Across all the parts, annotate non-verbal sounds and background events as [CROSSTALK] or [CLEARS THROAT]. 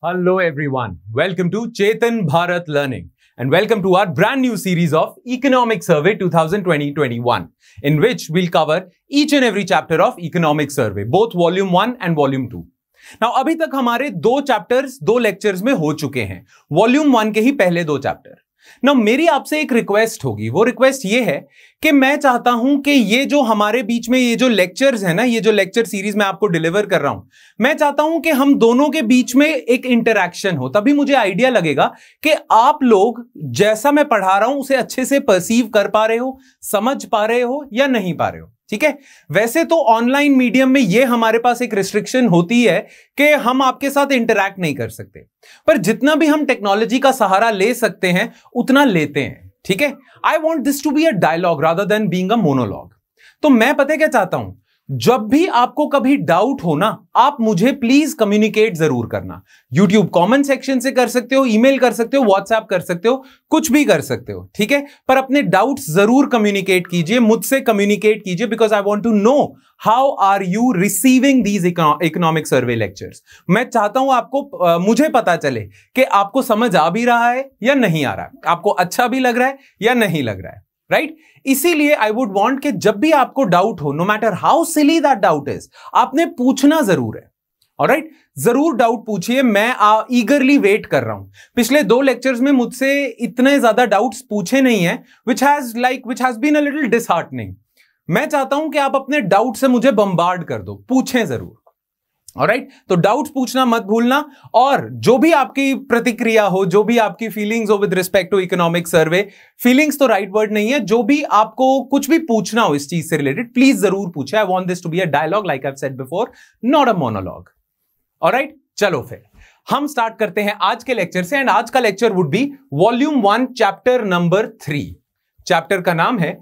Hello, everyone. Welcome to Chetan Bharat Learning and welcome to our brand new series of Economic Survey 2020-21 in which we'll cover each and every chapter of Economic Survey, both Volume 1 and Volume 2. Now अभी तक हमारे दो chapters दो lectures में हो चुके हैं volume one के ही पहले दो चैप्टर ना मेरी आपसे एक रिक्वेस्ट होगी वो रिक्वेस्ट ये है कि मैं चाहता हूं कि ये जो हमारे बीच में ये जो लेक्चर्स है ना ये जो लेक्चर सीरीज मैं आपको डिलीवर कर रहा हूं मैं चाहता हूं कि हम दोनों के बीच में एक इंटरेक्शन हो तभी मुझे आइडिया लगेगा कि आप लोग जैसा मैं पढ़ा रहा हूं उसे अच्छे से परसीव कर पा रहे हो समझ पा रहे हो या नहीं पा रहे हो ठीक है वैसे तो ऑनलाइन मीडियम में यह हमारे पास एक रिस्ट्रिक्शन होती है कि हम आपके साथ इंटरेक्ट नहीं कर सकते पर जितना भी हम टेक्नोलॉजी का सहारा ले सकते हैं उतना लेते हैं ठीक है I want this to be a dialogue rather than being a monologue तो मैं पता क्या चाहता हूं जब भी आपको कभी डाउट हो ना आप मुझे प्लीज कम्युनिकेट जरूर करना YouTube कॉमेंट सेक्शन से कर सकते हो ईमेल कर सकते हो व्हाट्सएप कर सकते हो कुछ भी कर सकते हो ठीक है पर अपने डाउट्स जरूर कम्युनिकेट कीजिए मुझसे कम्युनिकेट कीजिए because I want to know how are you receiving these economic survey lectures मैं चाहता हूं आपको आ, मुझे पता चले कि आपको समझ आ भी रहा है या नहीं आ रहा है आपको अच्छा भी लग रहा है या नहीं लग रहा है राइट इसीलिए आई वुड वॉन्ट कि जब भी आपको डाउट हो no matter how silly that doubt is आपने पूछना जरूर है और राइट right? जरूर डाउट पूछिए मैं ईगरली वेट कर रहा हूं पिछले दो लेक्चर्स में मुझसे इतने ज्यादा डाउट्स पूछे नहीं है which has like which has been a little disheartening मैं चाहता हूं कि आप अपने डाउट से मुझे बम्बार्ड कर दो पूछें जरूर राइट तो डाउट पूछना मत भूलना और जो भी आपकी प्रतिक्रिया हो जो भी आपकी फीलिंग्स हो with respect to economic survey feelings तो राइट वर्ड नहीं है जो भी आपको कुछ भी पूछना हो इस चीज से रिलेटेड प्लीज जरूर पूछे I want this to be a dialogue like I said before not a monologue और राइट चलो फिर हम स्टार्ट करते हैं आज के लेक्चर से एंड आज का lecture would be volume one chapter number three chapter का नाम है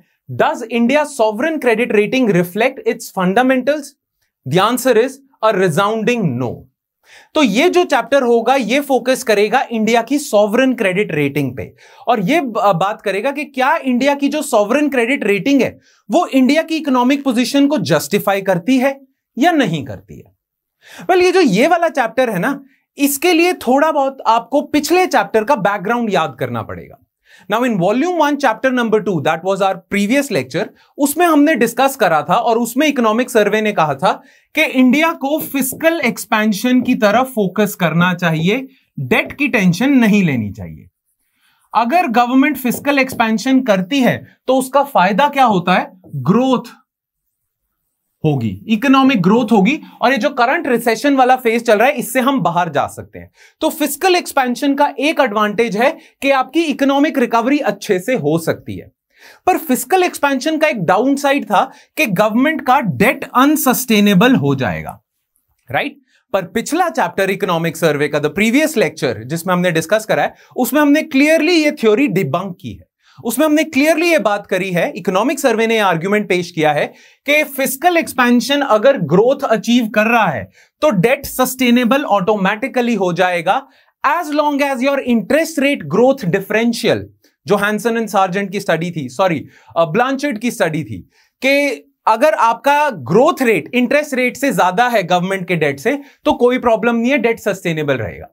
does India sovereign credit rating reflect its fundamentals the answer is a resounding no तो ये जो चैप्टर होगा ये फोकस करेगा इंडिया की सॉवरन क्रेडिट रेटिंग पे और ये बात करेगा कि क्या इंडिया की जो सॉवरन क्रेडिट रेटिंग है वो इंडिया की इकोनॉमिक पोजीशन को जस्टिफाई करती है या नहीं करती है वेल ये जो ये वाला चैप्टर है ना इसके लिए थोड़ा बहुत आपको पिछले चैप्टर का बैकग्राउंड याद करना पड़ेगा now in volume one chapter number two that was our previous lecture उसमें हमने डिस्कस करा था और उसमें इकोनॉमिक सर्वे ने कहा था कि इंडिया को फिजिकल एक्सपेंशन की तरफ फोकस करना चाहिए डेट की टेंशन नहीं लेनी चाहिए अगर गवर्नमेंट फिजिकल एक्सपेंशन करती है तो उसका फायदा क्या होता है ग्रोथ होगी इकोनॉमिक ग्रोथ होगी और ये जो करंट रिसेशन वाला फेज चल रहा है इससे हम बाहर जा सकते हैं तो फिजिकल एक्सपेंशन का एक एडवांटेज है कि आपकी इकोनॉमिक रिकवरी अच्छे से हो सकती है पर फिजिकल एक्सपेंशन का एक डाउनसाइड था कि गवर्नमेंट का डेट अनसस्टेनेबल हो जाएगा राइट right? पर पिछला चैप्टर इकोनॉमिक सर्वे का द प्रीवियस लेक्चर जिसमें हमने डिस्कस करा है उसमें हमने क्लियरली ये थ्योरी डिबंक की है उसमें हमने क्लियरली ये बात करी है इकोनॉमिक सर्वे ने आर्ग्यूमेंट पेश किया है कि फिजिकल एक्सपेंशन अगर ग्रोथ अचीव कर रहा है तो डेट सस्टेनेबल ऑटोमेटिकली हो जाएगा as long as your interest rate growth differential जो हैंसन एंड सार्जेंट की स्टडी थी सॉरी ब्लांचेड की स्टडी थी कि अगर आपका ग्रोथ रेट इंटरेस्ट रेट से ज्यादा है गवर्नमेंट के डेट से तो कोई प्रॉब्लम नहीं है डेट सस्टेनेबल रहेगा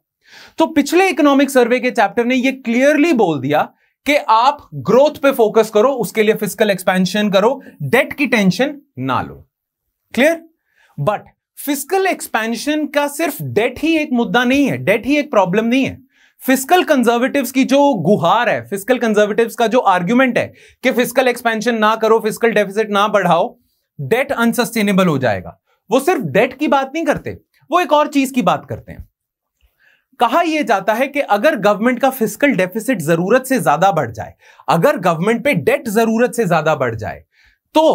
तो पिछले इकोनॉमिक सर्वे के चैप्टर ने यह क्लियरली बोल दिया कि आप ग्रोथ पे फोकस करो उसके लिए फिजिकल एक्सपेंशन करो डेट की टेंशन ना लो क्लियर बट फिजिकल एक्सपेंशन का सिर्फ डेट ही एक मुद्दा नहीं है डेट ही एक प्रॉब्लम नहीं है फिजिकल कंजर्वेटिव्स की जो गुहार है फिजिकल कंजर्वेटिव्स का जो आर्ग्यूमेंट है कि फिजिकल एक्सपेंशन ना करो फिजिकल डेफिसिट ना बढ़ाओ डेट अनसस्टेनेबल हो जाएगा वो सिर्फ डेट की बात नहीं करते वो एक और चीज की बात करते हैं कहा यह जाता है कि अगर गवर्नमेंट का फिजिकल डेफिसिट जरूरत से ज्यादा बढ़ जाए अगर गवर्नमेंट पे डेट जरूरत से ज्यादा बढ़ जाए तो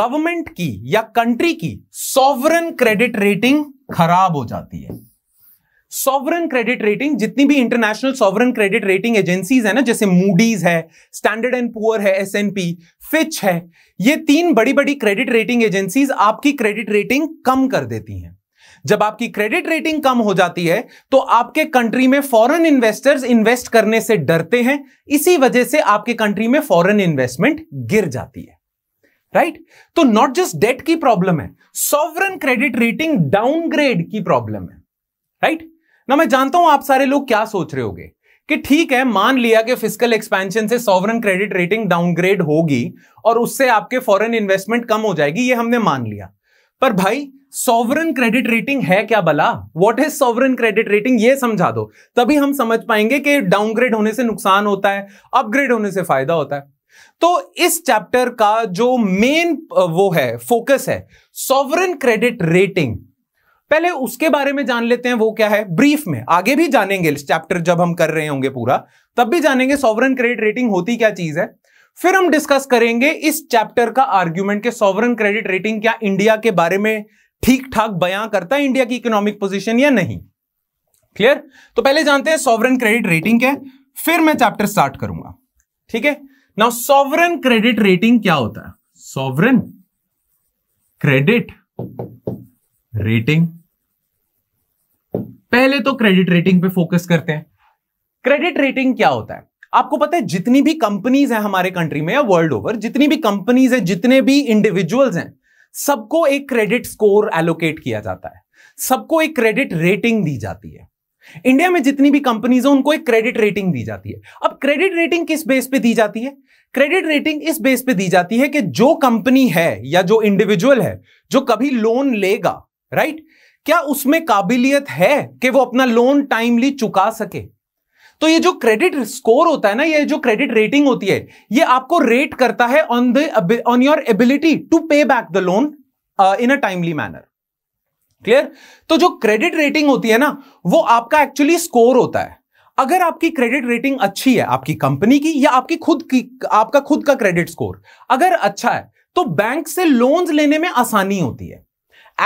गवर्नमेंट की या कंट्री की सॉवरन क्रेडिट रेटिंग खराब हो जाती है सॉवरन क्रेडिट रेटिंग जितनी भी international sovereign credit rating agencies है ना जैसे मूडीज है स्टैंडर्ड एंड पुअर है एस एन पी फिच है ये तीन बड़ी बड़ी क्रेडिट रेटिंग एजेंसीज आपकी क्रेडिट रेटिंग कम कर देती हैं जब आपकी क्रेडिट रेटिंग कम हो जाती है तो आपके कंट्री में फॉरेन इन्वेस्टर्स इन्वेस्ट करने से डरते हैं इसी वजह से आपके कंट्री में फॉरेन इन्वेस्टमेंट गिर जाती है राइट right? तो नॉट जस्ट डेट की प्रॉब्लम है सॉवरन क्रेडिट रेटिंग डाउनग्रेड की प्रॉब्लम है राइट right? ना मैं जानता हूं आप सारे लोग क्या सोच रहे होगे कि ठीक है मान लिया कि फिजिकल एक्सपेंशन से सॉवरन क्रेडिट रेटिंग डाउनग्रेड होगी और उससे आपके फॉरेन इन्वेस्टमेंट कम हो जाएगी ये हमने मान लिया पर भाई सॉवरन क्रेडिट रेटिंग है क्या बला what is sovereign credit rating ये समझा दो तभी हम समझ पाएंगे कि डाउनग्रेड होने से नुकसान होता है अपग्रेड होने से फायदा होता है तो इस चैप्टर का जो मेन वो है फोकस है सॉवरन क्रेडिट रेटिंग पहले उसके बारे में जान लेते हैं वो क्या है ब्रीफ में आगे भी जानेंगे इस चैप्टर जब हम कर रहे होंगे पूरा तब भी जानेंगे सॉवरन क्रेडिट रेटिंग होती क्या चीज है फिर हम डिस्कस करेंगे इस चैप्टर का आर्ग्यूमेंट के सॉवरन क्रेडिट रेटिंग क्या इंडिया के बारे में ठीक ठाक बयां करता है इंडिया की इकोनॉमिक पोजीशन या नहीं क्लियर तो पहले जानते हैं सॉवरन क्रेडिट रेटिंग क्या है फिर मैं चैप्टर स्टार्ट करूंगा ठीक है नाउ सॉवरन क्रेडिट रेटिंग क्या होता है सॉवरन क्रेडिट रेटिंग पहले तो क्रेडिट रेटिंग पे फोकस करते हैं क्रेडिट रेटिंग क्या होता है आपको पता है जितनी भी कंपनीज हैं हमारे कंट्री में या वर्ल्ड ओवर जितनी भी कंपनीज हैं जितने भी इंडिविजुअल्स हैं सबको एक क्रेडिट स्कोर एलोकेट किया जाता है सबको एक क्रेडिट रेटिंग दी जाती है इंडिया में जितनी भी कंपनीज उनको एक क्रेडिट रेटिंग दी जाती है अब क्रेडिट रेटिंग किस बेस पे दी जाती है क्रेडिट रेटिंग इस बेस पे दी जाती है कि जो कंपनी है या जो इंडिविजुअल है जो कभी लोन लेगा राइट क्या उसमें काबिलियत है कि वो अपना लोन टाइमली चुका सके तो ये जो क्रेडिट स्कोर होता है ना ये जो क्रेडिट रेटिंग होती है ये आपको रेट करता है on the on your ability to pay back the loan in a timely manner clear तो जो क्रेडिट रेटिंग होती है ना वो आपका एक्चुअली स्कोर होता है अगर आपकी क्रेडिट रेटिंग अच्छी है आपकी कंपनी की या आपकी खुद की आपका खुद का क्रेडिट स्कोर अगर अच्छा है तो बैंक से लोन्स लेने में आसानी होती है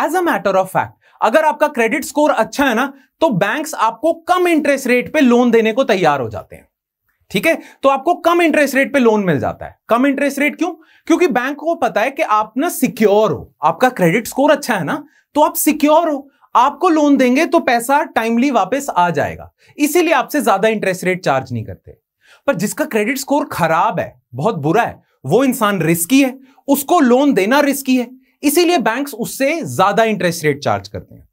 as a matter of fact अगर आपका क्रेडिट स्कोर अच्छा है ना तो बैंक्स आपको कम इंटरेस्ट रेट पे लोन देने को तैयार हो जाते हैं ठीक है तो आपको कम इंटरेस्ट रेट पे लोन मिल जाता है कम इंटरेस्ट रेट क्यों क्योंकि बैंक को पता है कि आप ना सिक्योर हो आपका क्रेडिट स्कोर अच्छा है ना तो आप सिक्योर हो आपको लोन देंगे तो पैसा टाइमली वापस आ जाएगा इसीलिए आपसे ज्यादा इंटरेस्ट रेट चार्ज नहीं करते पर जिसका क्रेडिट स्कोर खराब है बहुत बुरा है वो इंसान रिस्की है उसको लोन देना रिस्की है इसीलिए बैंक्स उससे ज्यादा इंटरेस्ट रेट चार्ज करते हैं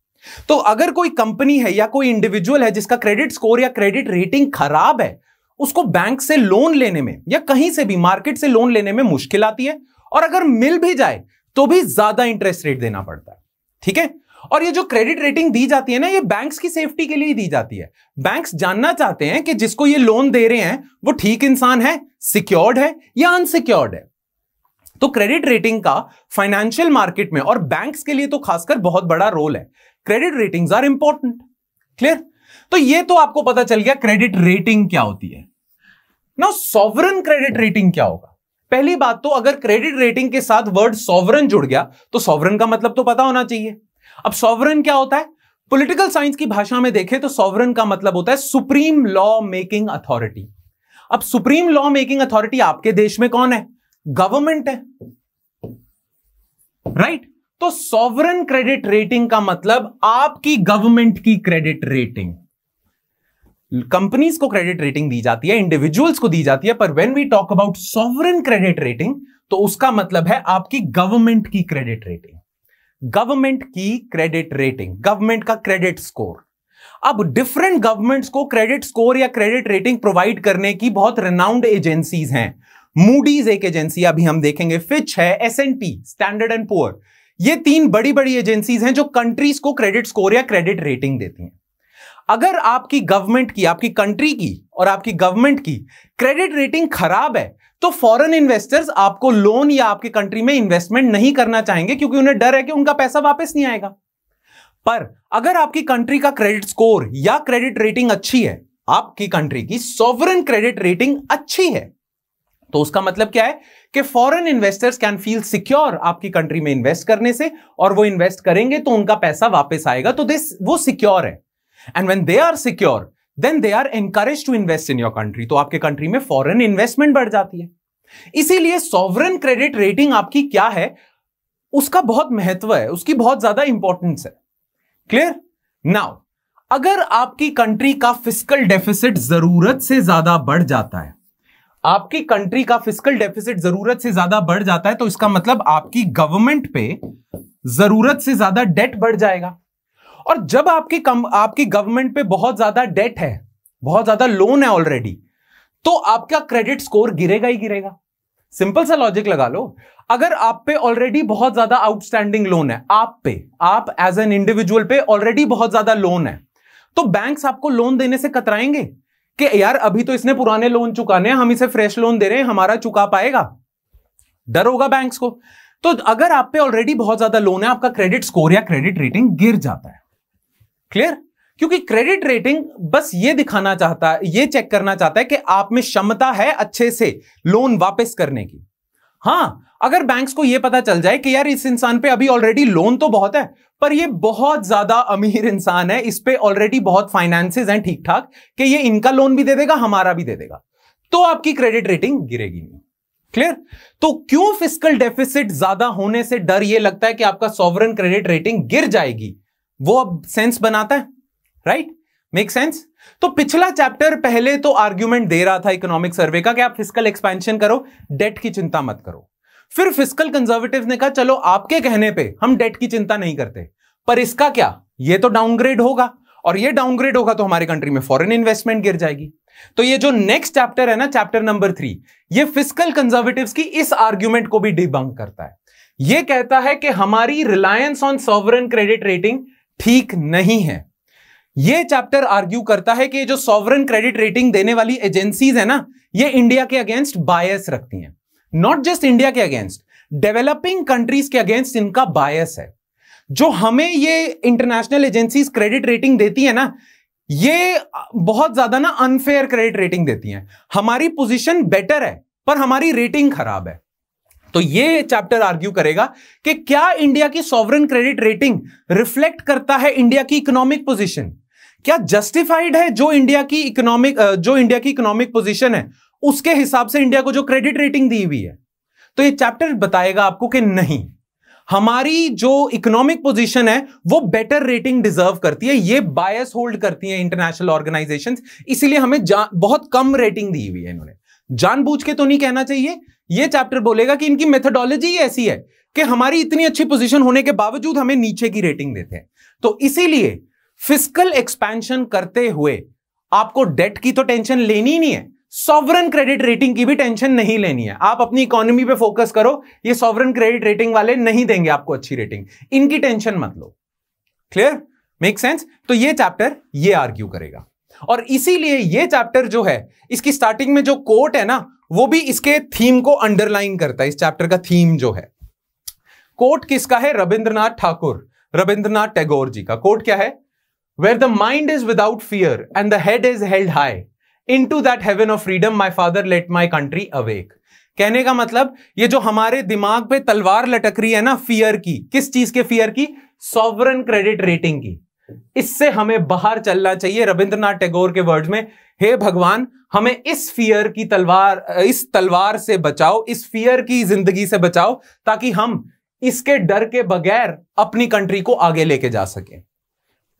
तो अगर कोई कंपनी है या कोई इंडिविजुअल है जिसका क्रेडिट स्कोर या क्रेडिट रेटिंग खराब है उसको बैंक से लोन लेने में या कहीं से भी मार्केट से लोन लेने में मुश्किल आती है और अगर मिल भी जाए तो भी ज्यादा इंटरेस्ट रेट देना पड़ता है ठीक है और ये जो क्रेडिट रेटिंग दी जाती है ना ये बैंक्स की सेफ्टी के लिए दी जाती है बैंक्स जानना चाहते हैं कि जिसको ये लोन दे रहे हैं वो ठीक इंसान है सिक्योर्ड है या अनसिक्योर्ड है तो क्रेडिट रेटिंग का फाइनेंशियल मार्केट में और बैंक्स के लिए तो खासकर बहुत बड़ा रोल है credit ratings are important clear तो ये तो आपको पता चल गया क्रेडिट रेटिंग क्या होती है ना सॉवरन क्रेडिट रेटिंग क्या होगा पहली बात तो अगर क्रेडिट रेटिंग के साथ वर्ड सॉवरन जुड़ गया तो सॉवरन का मतलब तो पता होना चाहिए अब सॉवरन क्या होता है पॉलिटिकल साइंस की भाषा में देखें तो सॉवरन का मतलब होता है सुप्रीम लॉ मेकिंग अथॉरिटी अब सुप्रीम लॉ मेकिंग अथॉरिटी आपके देश में कौन है गवर्नमेंट है राइट right? तो सॉवरन क्रेडिट रेटिंग का मतलब आपकी गवर्नमेंट की क्रेडिट रेटिंग कंपनीज को क्रेडिट रेटिंग दी जाती है इंडिविजुअल्स को दी जाती है पर when we talk about sovereign credit rating तो उसका मतलब है आपकी गवर्नमेंट की क्रेडिट रेटिंग गवर्नमेंट की क्रेडिट रेटिंग गवर्नमेंट का क्रेडिट स्कोर अब डिफरेंट गवर्नमेंट्स को क्रेडिट स्कोर या क्रेडिट रेटिंग प्रोवाइड करने की बहुत रेनाउंड एजेंसीज हैं मूडीज एक एजेंसी अभी हम देखेंगे फिच है S and P Standard and Poor ये तीन बड़ी बड़ी एजेंसीज हैं जो कंट्रीज को क्रेडिट स्कोर या क्रेडिट रेटिंग देती हैं अगर आपकी गवर्नमेंट की आपकी कंट्री की और आपकी गवर्नमेंट की क्रेडिट रेटिंग खराब है तो फॉरेन इन्वेस्टर्स आपको लोन या आपकी कंट्री में इन्वेस्टमेंट नहीं करना चाहेंगे क्योंकि उन्हें डर है कि उनका पैसा वापस नहीं आएगा पर अगर आपकी कंट्री का क्रेडिट स्कोर या क्रेडिट रेटिंग अच्छी है आपकी कंट्री की सॉवरन क्रेडिट रेटिंग अच्छी है तो उसका मतलब क्या है कि foreign investors can feel secure आपकी कंट्री में इन्वेस्ट करने से और वो इन्वेस्ट करेंगे तो उनका पैसा वापस आएगा तो दिस वो सिक्योर है and when they are secure then they are encourage to invest in your country तो आपके कंट्री में फॉरेन इन्वेस्टमेंट बढ़ जाती है इसीलिए सॉवरन क्रेडिट रेटिंग आपकी क्या है उसका बहुत महत्व है उसकी बहुत ज्यादा इंपॉर्टेंस है क्लियर नाउ अगर आपकी कंट्री का फिजिकल डेफिसिट जरूरत से ज्यादा बढ़ जाता है आपकी कंट्री का फिजिकल डेफिसिट जरूरत से ज्यादा बढ़ जाता है तो इसका मतलब आपकी गवर्नमेंट पे जरूरत से ज्यादा डेट बढ़ जाएगा और जब आपकी कम आपकी गवर्नमेंट पे बहुत ज्यादा डेट है बहुत ज्यादा लोन है ऑलरेडी तो आपका क्रेडिट स्कोर गिरेगा ही गिरेगा सिंपल सा लॉजिक लगा लो अगर आप पे ऑलरेडी बहुत ज्यादा आउटस्टैंडिंग लोन है आप पे आप एज एन इंडिविजुअल पे ऑलरेडी बहुत ज्यादा लोन है तो बैंक्स आपको लोन देने से कतराएंगे कि यार अभी तो इसने पुराने लोन चुकाने हम इसे फ्रेश लोन दे रहे हैं हमारा चुका पाएगा डर होगा बैंक को तो अगर आप पे ऑलरेडी बहुत ज्यादा लोन है आपका क्रेडिट स्कोर या क्रेडिट रेटिंग गिर जाता है क्लियर क्योंकि क्रेडिट रेटिंग बस ये दिखाना चाहता है ये चेक करना चाहता है कि आप में क्षमता है अच्छे से लोन वापस करने की हाँ अगर बैंक्स को यह पता चल जाए कि यार इस इंसान पे अभी ऑलरेडी लोन तो बहुत है पर ये बहुत ज्यादा अमीर इंसान है इस पे ऑलरेडी बहुत फाइनेंसेस हैं ठीक ठाक कि ये इनका लोन भी दे देगा हमारा भी दे देगा तो आपकी क्रेडिट रेटिंग गिरेगी नहीं क्लियर तो क्यों फिजिकल डेफिसिट ज्यादा होने से डर यह लगता है कि आपका सॉवरन क्रेडिट रेटिंग गिर जाएगी वो अब सेंस बनाता है राइट मेक सेंस तो पिछला चैप्टर पहले तो आर्ग्यूमेंट दे रहा था इकोनॉमिक सर्वे का कि आप फिजिकल एक्सपेंशन करो डेट की चिंता मत करो फिर फिस्कल कंजर्वेटिव ने कहा चलो आपके कहने पे हम डेट की चिंता नहीं करते पर इसका क्या ये तो डाउनग्रेड होगा और ये डाउनग्रेड होगा तो हमारे कंट्री में फॉरेन इन्वेस्टमेंट गिर जाएगी तो ये जो नेक्स्ट चैप्टर है ना चैप्टर नंबर थ्री ये फिस्कल कंजर्वेटिव की इस आर्ग्यूमेंट को भी डिबंक करता है ये कहता है कि हमारी reliance on sovereign credit rating ठीक नहीं है ये चैप्टर आर्ग्यू करता है कि जो सॉवरन क्रेडिट रेटिंग देने वाली एजेंसीज है ना ये इंडिया के अगेंस्ट बायस रखती हैं नॉट जस्ट इंडिया के अगेंस्ट डेवलपिंग कंट्रीज के अगेंस्ट इनका बायस है जो हमें ये इंटरनेशनल एजेंसीज क्रेडिट रेटिंग देती है ना ये बहुत ज्यादा ना अनफेयर क्रेडिट रेटिंग देती हैं हमारी पोजीशन बेटर है पर हमारी रेटिंग खराब है तो ये चैप्टर आर्ग्यू करेगा कि क्या इंडिया की सॉवरन क्रेडिट रेटिंग रिफ्लेक्ट करता है इंडिया की इकोनॉमिक पोजीशन क्या जस्टिफाइड है जो इंडिया की इकोनॉमिक जो इंडिया की इकोनॉमिक पोजीशन है उसके हिसाब से इंडिया को जो क्रेडिट रेटिंग दी हुई है तो ये चैप्टर बताएगा आपको कि नहीं हमारी जो इकोनॉमिक पोजीशन है वो बेटर रेटिंग डिजर्व करती है ये बायस होल्ड करती है इंटरनेशनल ऑर्गेनाइजेशंस इसीलिए हमें बहुत कम रेटिंग दी हुई है इन्होंने जानबूझ के तो नहीं कहना चाहिए ये चैप्टर बोलेगा कि इनकी ही ऐसी है कि हमारी इतनी अच्छी पोजीशन होने के बावजूद हमें नीचे की रेटिंग देते हैं तो इसीलिए फिजिकल एक्सपेंशन करते हुए आपको डेट की तो टेंशन लेनी ही नहीं है सॉवरन क्रेडिट रेटिंग की भी टेंशन नहीं लेनी है आप अपनी इकोनॉमी पे फोकस करो ये सॉवरन क्रेडिट रेटिंग वाले नहीं देंगे आपको अच्छी रेटिंग इनकी टेंशन मत लो क्लियर मेक सेंस तो ये चैप्टर ये आर्ग्यू करेगा और इसीलिए ये चैप्टर जो है इसकी स्टार्टिंग में जो कोट है ना वो भी इसके थीम को अंडरलाइन करता है इस चैप्टर का थीम जो है कोट किसका है रविंद्रनाथ ठाकुर रविंद्रनाथ टैगोर जी का कोट क्या है where the mind is without fear and the head is held high into that heaven of freedom my father let my country awake कहने का मतलब ये जो हमारे दिमाग पे तलवार लटक रही है ना फियर की किस चीज के फियर की सॉवरन क्रेडिट रेटिंग की इससे हमें बाहर चलना चाहिए रविंद्रनाथ टैगोर के वर्ड में हे hey भगवान हमें इस फियर की तलवार इस तलवार से बचाओ इस फियर की जिंदगी से बचाओ ताकि हम इसके डर के बगैर अपनी कंट्री को आगे लेके जा सकें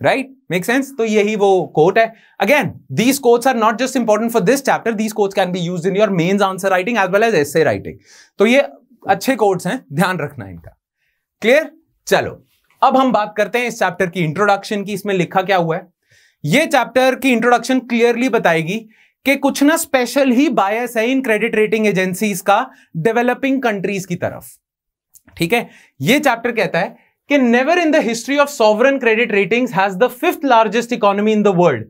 राइट मेक सेंस तो यही वो कोट है again these quotes are not just important for this chapter these quotes can be use in your mains answer writing as well as essay writing तो ये अच्छे कोट्स हैं ध्यान रखना इनका क्लियर चलो अब हम बात करते हैं इस चैप्टर की इंट्रोडक्शन की इसमें लिखा क्या हुआ है ये चैप्टर की इंट्रोडक्शन क्लियरली बताएगी कि कुछ ना स्पेशल ही बायस है इन क्रेडिट रेटिंग एजेंसीज का डेवलपिंग कंट्रीज की तरफ ठीक है ये चैप्टर कहता है कि never in the history of sovereign credit ratings has the fifth largest economy in the world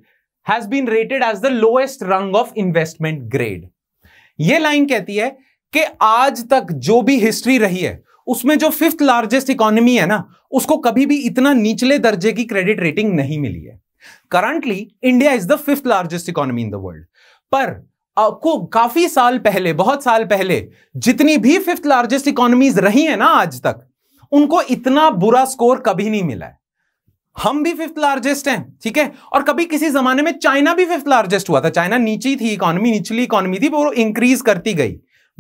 has been rated as the lowest rung of investment grade ये लाइन कहती है कि आज तक जो भी हिस्ट्री रही है उसमें जो फिफ्थ लार्जेस्ट इकोनॉमी है ना उसको कभी भी इतना निचले दर्जे की क्रेडिट रेटिंग नहीं मिली है currently India is the fifth largest economy in the world पर आपको काफी साल पहले बहुत साल पहले जितनी भी फिफ्थ लार्जेस्ट इकोनॉमीज रही है ना आज तक उनको इतना बुरा स्कोर कभी नहीं मिला है हम भी फिफ्थ लार्जेस्ट हैं ठीक है और कभी किसी जमाने में चाइना भी फिफ्थ लार्जेस्ट हुआ था चाइना नीची थी इकॉनमी निचली इकॉनमी थी वो इंक्रीज करती गई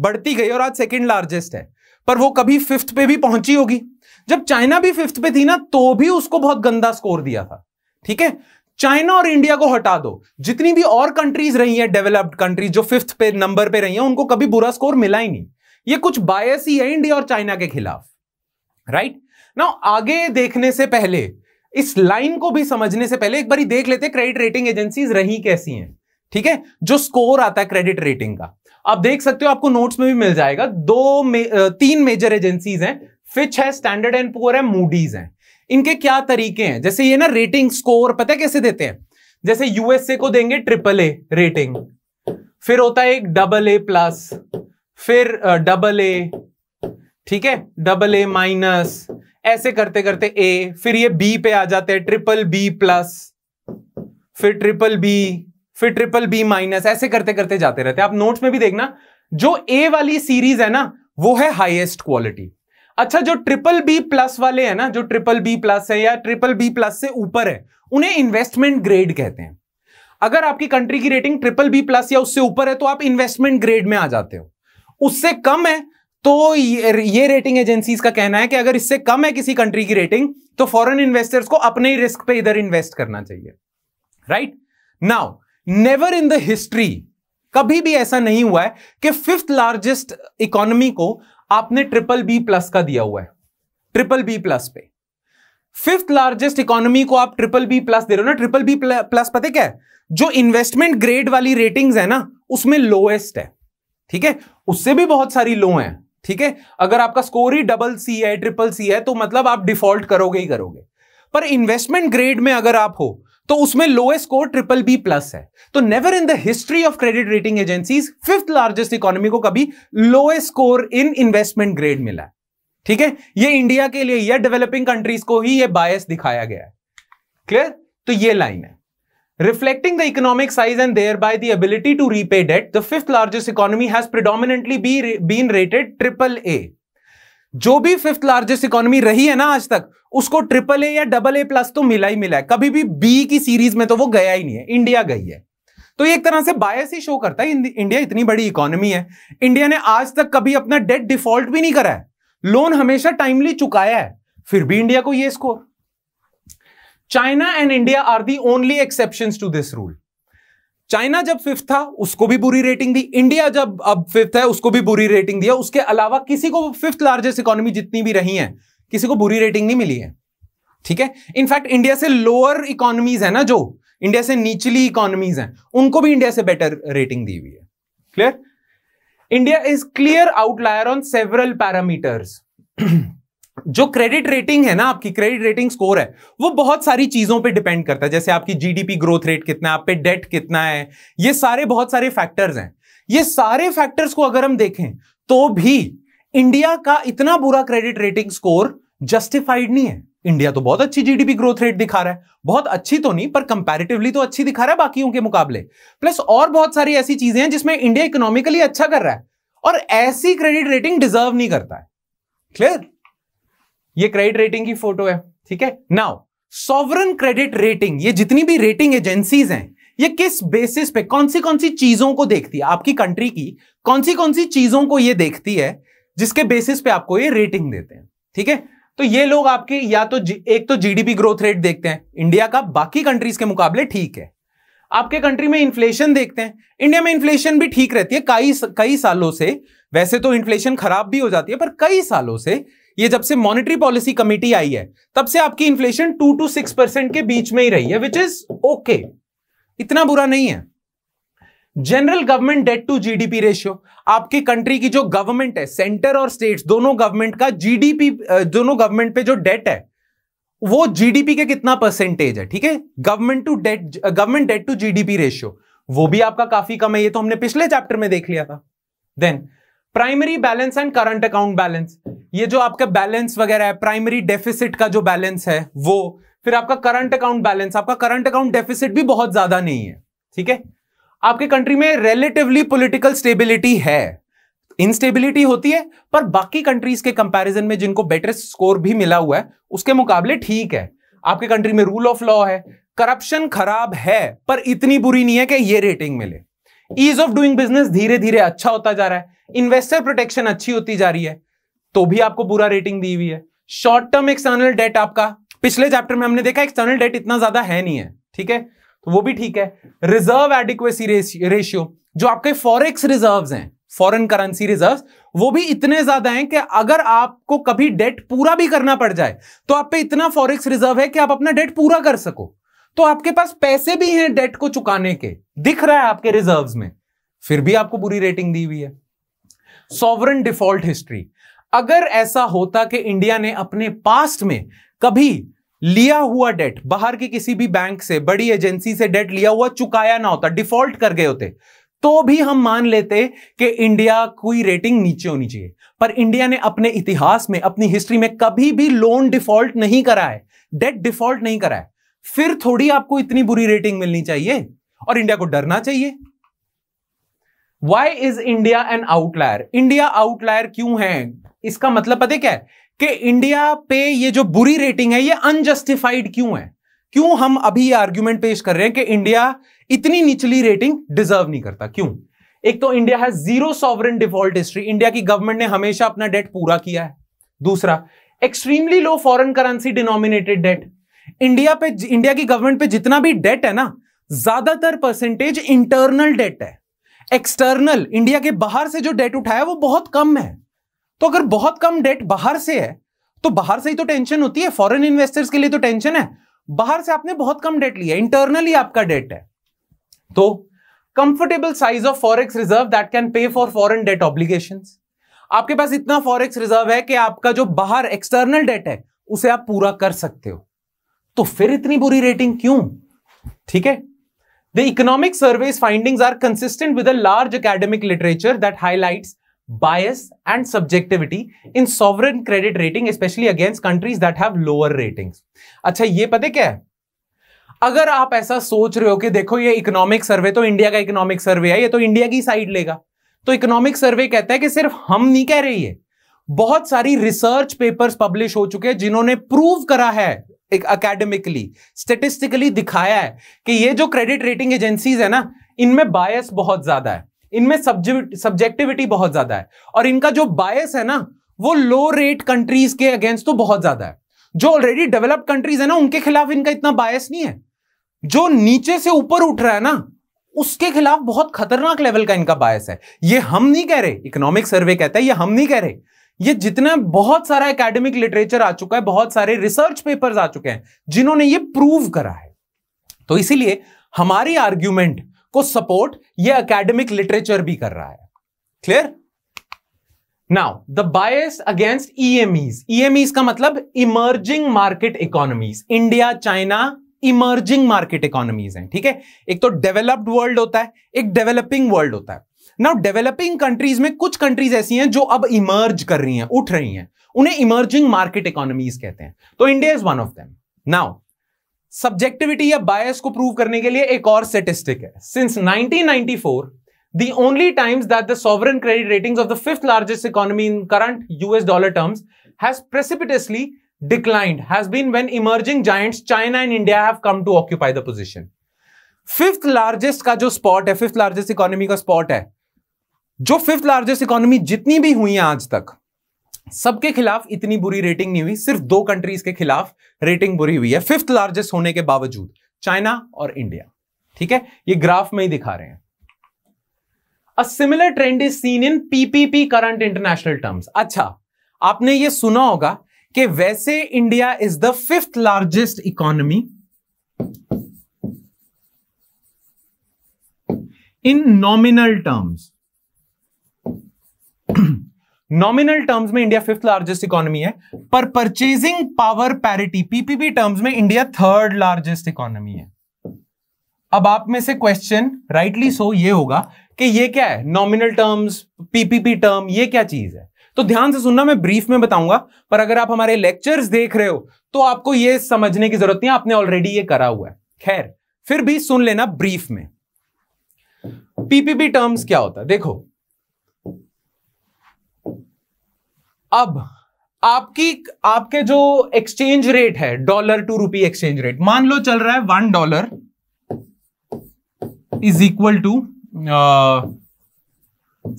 बढ़ती गई और आज सेकेंड लार्जेस्ट है पर वो कभी फिफ्थ पे भी पहुंची होगी जब चाइना भी फिफ्थ पे थी ना तो भी उसको बहुत गंदा स्कोर दिया था ठीक है चाइना और इंडिया को हटा दो जितनी भी और कंट्रीज रही हैं डेवलप्ड कंट्रीज जो फिफ्थ पे नंबर पे रही हैं उनको कभी बुरा स्कोर मिला ही नहीं ये कुछ बायस ही है इंडिया और चाइना के खिलाफ राइट ना आगे देखने से पहले इस लाइन को भी समझने से पहले एक बार देख लेते क्रेडिट रेटिंग एजेंसी रही कैसी है ठीक है जो स्कोर आता है क्रेडिट रेटिंग का आप देख सकते हो आपको नोट्स में भी मिल जाएगा दो मे, तीन मेजर एजेंसीज हैं फिच है स्टैंडर्ड एंड पुअर है मूडीज हैं इनके क्या तरीके हैं जैसे ये ना रेटिंग स्कोर पता है कैसे देते हैं जैसे यूएसए को देंगे ट्रिपल ए रेटिंग फिर होता है एक डबल ए प्लस फिर डबल ए ठीक है डबल ए माइनस ऐसे करते करते ए फिर ये बी पे आ जाते हैं ट्रिपल बी प्लस फिर ट्रिपल बी फिर ट्रिपल बी माइनस ऐसे करते करते जाते रहते हैं आप नोट्स में भी देखना जो ए वाली सीरीज है ना वो है हाईएस्ट क्वालिटी अच्छा जो ट्रिपल बी प्लस वाले हैं ना जो ट्रिपल बी प्लस है या ट्रिपल बी प्लस से ऊपर है उन्हें इन्वेस्टमेंट ग्रेड कहते हैं अगर आपकी कंट्री की रेटिंग ट्रिपल बी प्लस या उससे ऊपर है तो आप इन्वेस्टमेंट ग्रेड में आ जाते हो उससे कम है तो ये रेटिंग एजेंसीज का कहना है कि अगर इससे कम है किसी कंट्री की रेटिंग तो फॉरेन इन्वेस्टर्स को अपने ही रिस्क पे इधर इन्वेस्ट करना चाहिए right now never in the history कभी भी ऐसा नहीं हुआ है कि फिफ्थ लार्जेस्ट इकोनॉमी को आपने ट्रिपल बी प्लस का दिया हुआ है ट्रिपल बी प्लस पे फिफ्थ लार्जेस्ट इकोनॉमी को आप ट्रिपल बी प्लस दे रहे हो ना ट्रिपल बी प्लस पता क्या है जो इन्वेस्टमेंट ग्रेड वाली रेटिंग्स है ना उसमें लोएस्ट है ठीक है उससे भी बहुत सारी लो हैं ठीक है अगर आपका स्कोर ही डबल सी है ट्रिपल सी है तो मतलब आप डिफॉल्ट करोगे ही करोगे पर इन्वेस्टमेंट ग्रेड में अगर आप हो तो उसमें lowest score triple B plus है तो never in the history of credit rating agencies fifth largest economy को कभी lowest score in investment grade मिला ठीक है ये इंडिया के लिए या डेवलपिंग कंट्रीज को ही ये बायस दिखाया गया है क्लियर तो ये लाइन है Reflecting the economic size and thereby the ability to repay debt, the fifth largest economy has predominantly be, been rated triple A. जो भी फिफ्थ लार्जेस्ट इकोनॉमी रही है ना आज तक उसको ट्रिपल ए या डबल ए प्लस तो मिला ही मिला है कभी भी बी की सीरीज में तो वो गया ही नहीं है इंडिया गई है तो ये एक तरह से बायस ही शो करता है इंडिया इतनी बड़ी इकोनॉमी है इंडिया ने आज तक कभी अपना डेट डिफॉल्ट भी नहीं करा है लोन हमेशा टाइमली चुकाया है फिर भी इंडिया को ये score China and India are the only exception to this rule China जब फिफ्थ था उसको भी बुरी रेटिंग दी इंडिया जब अब फिफ्थ है उसको भी बुरी रेटिंग दिया उसके अलावा किसी को फिफ्थ लार्जेस्ट इकोनॉमी जितनी भी रही है किसी को बुरी रेटिंग नहीं मिली है ठीक है इनफैक्ट इंडिया से लोअर इकोनॉमीज है ना जो इंडिया से निचली इकोनॉमीज हैं उनको भी इंडिया से बेटर रेटिंग दी हुई है clear India is clear outlier on several parameters जो क्रेडिट रेटिंग है ना आपकी क्रेडिट रेटिंग स्कोर है वो बहुत सारी चीजों पे डिपेंड करता है जैसे आपकी जीडीपी ग्रोथ रेट कितना है आप पे डेट कितना है ये सारे बहुत सारे फैक्टर्स हैं ये सारे फैक्टर्स को अगर हम देखें तो भी इंडिया का इतना बुरा क्रेडिट रेटिंग स्कोर जस्टिफाइड नहीं है इंडिया तो बहुत अच्छी जीडीपी ग्रोथ रेट दिखा रहा है बहुत अच्छी तो नहीं पर कंपैरेटिवली तो अच्छी दिखा रहा है बाकियों के मुकाबले प्लस और बहुत सारी ऐसी चीजें हैं जिसमें इंडिया इकोनॉमिकली अच्छा कर रहा है और ऐसी क्रेडिट रेटिंग डिजर्व नहीं करता है क्लियर ये क्रेडिट रेटिंग की फोटो है ठीक है नाउ सॉवरन क्रेडिट रेटिंग ये जितनी भी रेटिंग एजेंसीज हैं ये किस बेसिस पे कौन सी कौन सी चीजों को देखती है आपकी कंट्री की कौन सी कौन सी चीजों को ये देखती है जिसके बेसिस पे आपको ये रेटिंग देते हैं ठीक है तो ये लोग आपके या तो एक तो जीडीपी ग्रोथ रेट देखते हैं इंडिया का बाकी कंट्रीज के मुकाबले ठीक है आपके कंट्री में इन्फ्लेशन देखते हैं इंडिया में इन्फ्लेशन भी ठीक रहती है कई कई सालों से वैसे तो इन्फ्लेशन खराब भी हो जाती है पर कई सालों से ये जब से मॉनेटरी पॉलिसी कमेटी आई है तब से आपकी inflation two to six percent के बीच में ही रही है विच इज ओके इतना बुरा नहीं है general government debt to GDP ratio आपकी कंट्री की जो गवर्नमेंट है सेंटर और स्टेट्स दोनों गवर्नमेंट का जीडीपी दोनों गवर्नमेंट पे जो डेट है वो जीडीपी के कितना परसेंटेज है ठीक है government to debt government debt to GDP ratio वो भी आपका काफी कम है ये तो हमने पिछले चैप्टर में देख लिया था then primary balance and current account balance ये जो आपका बैलेंस वगैरह है प्राइमरी डेफिसिट का जो बैलेंस है वो फिर आपका करंट अकाउंट बैलेंस आपका करंट अकाउंट डेफिसिट भी बहुत ज्यादा नहीं है ठीक है आपके कंट्री में रिलेटिवली पोलिटिकल स्टेबिलिटी है इनस्टेबिलिटी होती है पर बाकी कंट्रीज के कंपेरिजन में जिनको बेटर स्कोर भी मिला हुआ है उसके मुकाबले ठीक है आपके कंट्री में रूल ऑफ लॉ है करप्शन खराब है पर इतनी बुरी नहीं है कि ये रेटिंग मिले ईज ऑफ डूइंग बिजनेस धीरे धीरे अच्छा होता जा रहा है इन्वेस्टर प्रोटेक्शन अच्छी होती जा रही है तो भी आपको बुरा रेटिंग दी हुई है शॉर्ट टर्म एक्सटर्नल डेट आपका पिछले चैप्टर में हमने देखा एक्सटर्नल डेट इतना ज्यादा है नहीं है ठीक है तो वो भी ठीक है रिजर्व एडिक्वेसी रेशियो जो आपके फॉरेक्स रिजर्व हैं फॉरेन करेंसी रिजर्व वो भी इतने ज्यादा हैं कि अगर आपको कभी डेट पूरा भी करना पड़ जाए तो आप पे इतना फॉरेक्स रिजर्व है कि आप अपना डेट पूरा कर सको तो आपके पास पैसे भी हैं डेट को चुकाने के दिख रहा है आपके रिजर्व्स में फिर भी आपको बुरी रेटिंग दी हुई है सॉवरन डिफॉल्ट हिस्ट्री अगर ऐसा होता कि इंडिया ने अपने पास्ट में कभी लिया हुआ डेट बाहर की किसी भी बैंक से बड़ी एजेंसी से डेट लिया हुआ चुकाया ना होता डिफॉल्ट कर गए होते तो भी हम मान लेते कि इंडिया की रेटिंग नीचे होनी चाहिए पर इंडिया ने अपने इतिहास में अपनी हिस्ट्री में कभी भी लोन डिफॉल्ट नहीं करा है डेट डिफॉल्ट नहीं करा है फिर थोड़ी आपको इतनी बुरी रेटिंग मिलनी चाहिए और इंडिया को डरना चाहिए why is India an outlier India outlier क्यों है इसका मतलब पता क्या है कि इंडिया पे ये जो बुरी रेटिंग है ये अनजस्टिफाइड क्यों है क्यों हम अभी आर्ग्यूमेंट पेश कर रहे हैं कि इंडिया इतनी निचली रेटिंग डिजर्व नहीं करता क्यों एक तो इंडिया है zero sovereign default history India की गवर्नमेंट ने हमेशा अपना डेट पूरा किया है दूसरा extremely low foreign currency denominated debt India पे इंडिया की गवर्नमेंट पे जितना भी डेट है ना ज्यादातर परसेंटेज इंटरनल डेट है एक्सटर्नल इंडिया के बाहर से जो डेट उठाया वो बहुत कम है तो अगर बहुत कम डेट बाहर से है तो बाहर से ही तो टेंशन होती है फॉरेन इन्वेस्टर्स के लिए तो टेंशन है बाहर से आपने बहुत कम डेट लिया इंटरनली आपका डेट है तो comfortable size of forex reserve that can pay for foreign debt obligation आपके पास इतना फॉरेक्स रिजर्व है कि आपका जो बाहर एक्सटर्नल डेट है उसे आप पूरा कर सकते हो तो फिर इतनी बुरी रेटिंग क्यों ठीक है the economic survey's findings are consistent with a large academic literature that highlights bias and subjectivity in sovereign credit rating specially against countries that have lower rating अच्छा ये पता क्या है अगर आप ऐसा सोच रहे हो कि देखो ये इकोनॉमिक सर्वे तो इंडिया का इकोनॉमिक सर्वे है ये तो इंडिया की साइड लेगा तो इकोनॉमिक सर्वे कहता है कि सिर्फ हम नहीं कह रही है बहुत सारी रिसर्च पेपर्स पब्लिश हो चुके हैं जिन्होंने प्रूव करा है अकेडमिकली स्टेटिस्टिकली दिखाया है कि ये जो क्रेडिट रेटिंग एजेंसीज है ना इनमें बायस बहुत ज्यादा है इनमें सब्जेक्टिविटी बहुत ज्यादा है और इनका जो बायस है ना वो लो रेट कंट्रीज के अगेंस्ट तो बहुत ज्यादा है जो ऑलरेडी डेवलप्ड कंट्रीज है ना उनके खिलाफ इनका इतना बायस नहीं है जो नीचे से ऊपर उठ रहा है ना उसके खिलाफ बहुत खतरनाक लेवल का इनका बायस है ये हम नहीं कह रहे इकोनॉमिक सर्वे कहता है ये हम नहीं कह रहे ये जितना बहुत सारा एकेडमिक लिटरेचर आ चुका है बहुत सारे रिसर्च पेपर्स आ चुके हैं जिन्होंने ये प्रूव करा है तो इसीलिए हमारी आर्ग्यूमेंट को सपोर्ट ये एकेडमिक लिटरेचर भी कर रहा है clear now the bias against EMEs EMEs का मतलब emerging market economies India China emerging market economies हैं ठीक है एक तो डेवलप्ड वर्ल्ड होता है एक डेवलपिंग वर्ल्ड होता है नाउ डेवलपिंग कंट्रीज में कुछ कंट्रीज ऐसी हैं जो अब इमर्ज कर रही हैं उठ रही हैं उन्हें इमर्जिंग मार्केट इकोनॉमीज कहते हैं तो India is one of them now subjectivity या बायस को प्रूव करने के लिए एक और स्टेटिस्टिक है since 1994 the only times that the sovereign credit ratings of the fifth largest economy in current US dollar terms has precipitously declined has been when emerging giants China and India have come to occupy the position. Fifth largest का जो spot है fifth largest economy का spot है जो fifth largest economy जितनी भी हुई है आज तक सबके खिलाफ इतनी बुरी रेटिंग नहीं हुई सिर्फ दो कंट्रीज के खिलाफ रेटिंग बुरी हुई है फिफ्थ लार्जेस्ट होने के बावजूद चाइना और इंडिया ठीक है ये ग्राफ में ही दिखा रहे हैं a similar trend is seen in PPP current international terms अच्छा आपने ये सुना होगा कि वैसे India is the fifth largest economy in nominal terms nominal [CLEARS THROAT] terms में इंडिया फिफ्थ लार्जेस्ट इकोनॉमी है पर purchasing power parity PPP terms में इंडिया थर्ड लार्जेस्ट इकोनॉमी है अब आप में से क्वेश्चन राइटली सो ये होगा कि ये क्या है नॉमिनल टर्म्स पीपीपी टर्म ये क्या चीज है तो ध्यान से सुनना मैं ब्रीफ में बताऊंगा पर अगर आप हमारे लेक्चर्स देख रहे हो तो आपको ये समझने की जरूरत नहीं आपने ऑलरेडी ये करा हुआ है खैर फिर भी सुन लेना ब्रीफ में पीपीपी टर्म्स क्या होता है देखो अब आपकी आपके जो एक्सचेंज रेट है dollar to rupee exchange rate मान लो चल रहा है one dollar is equal to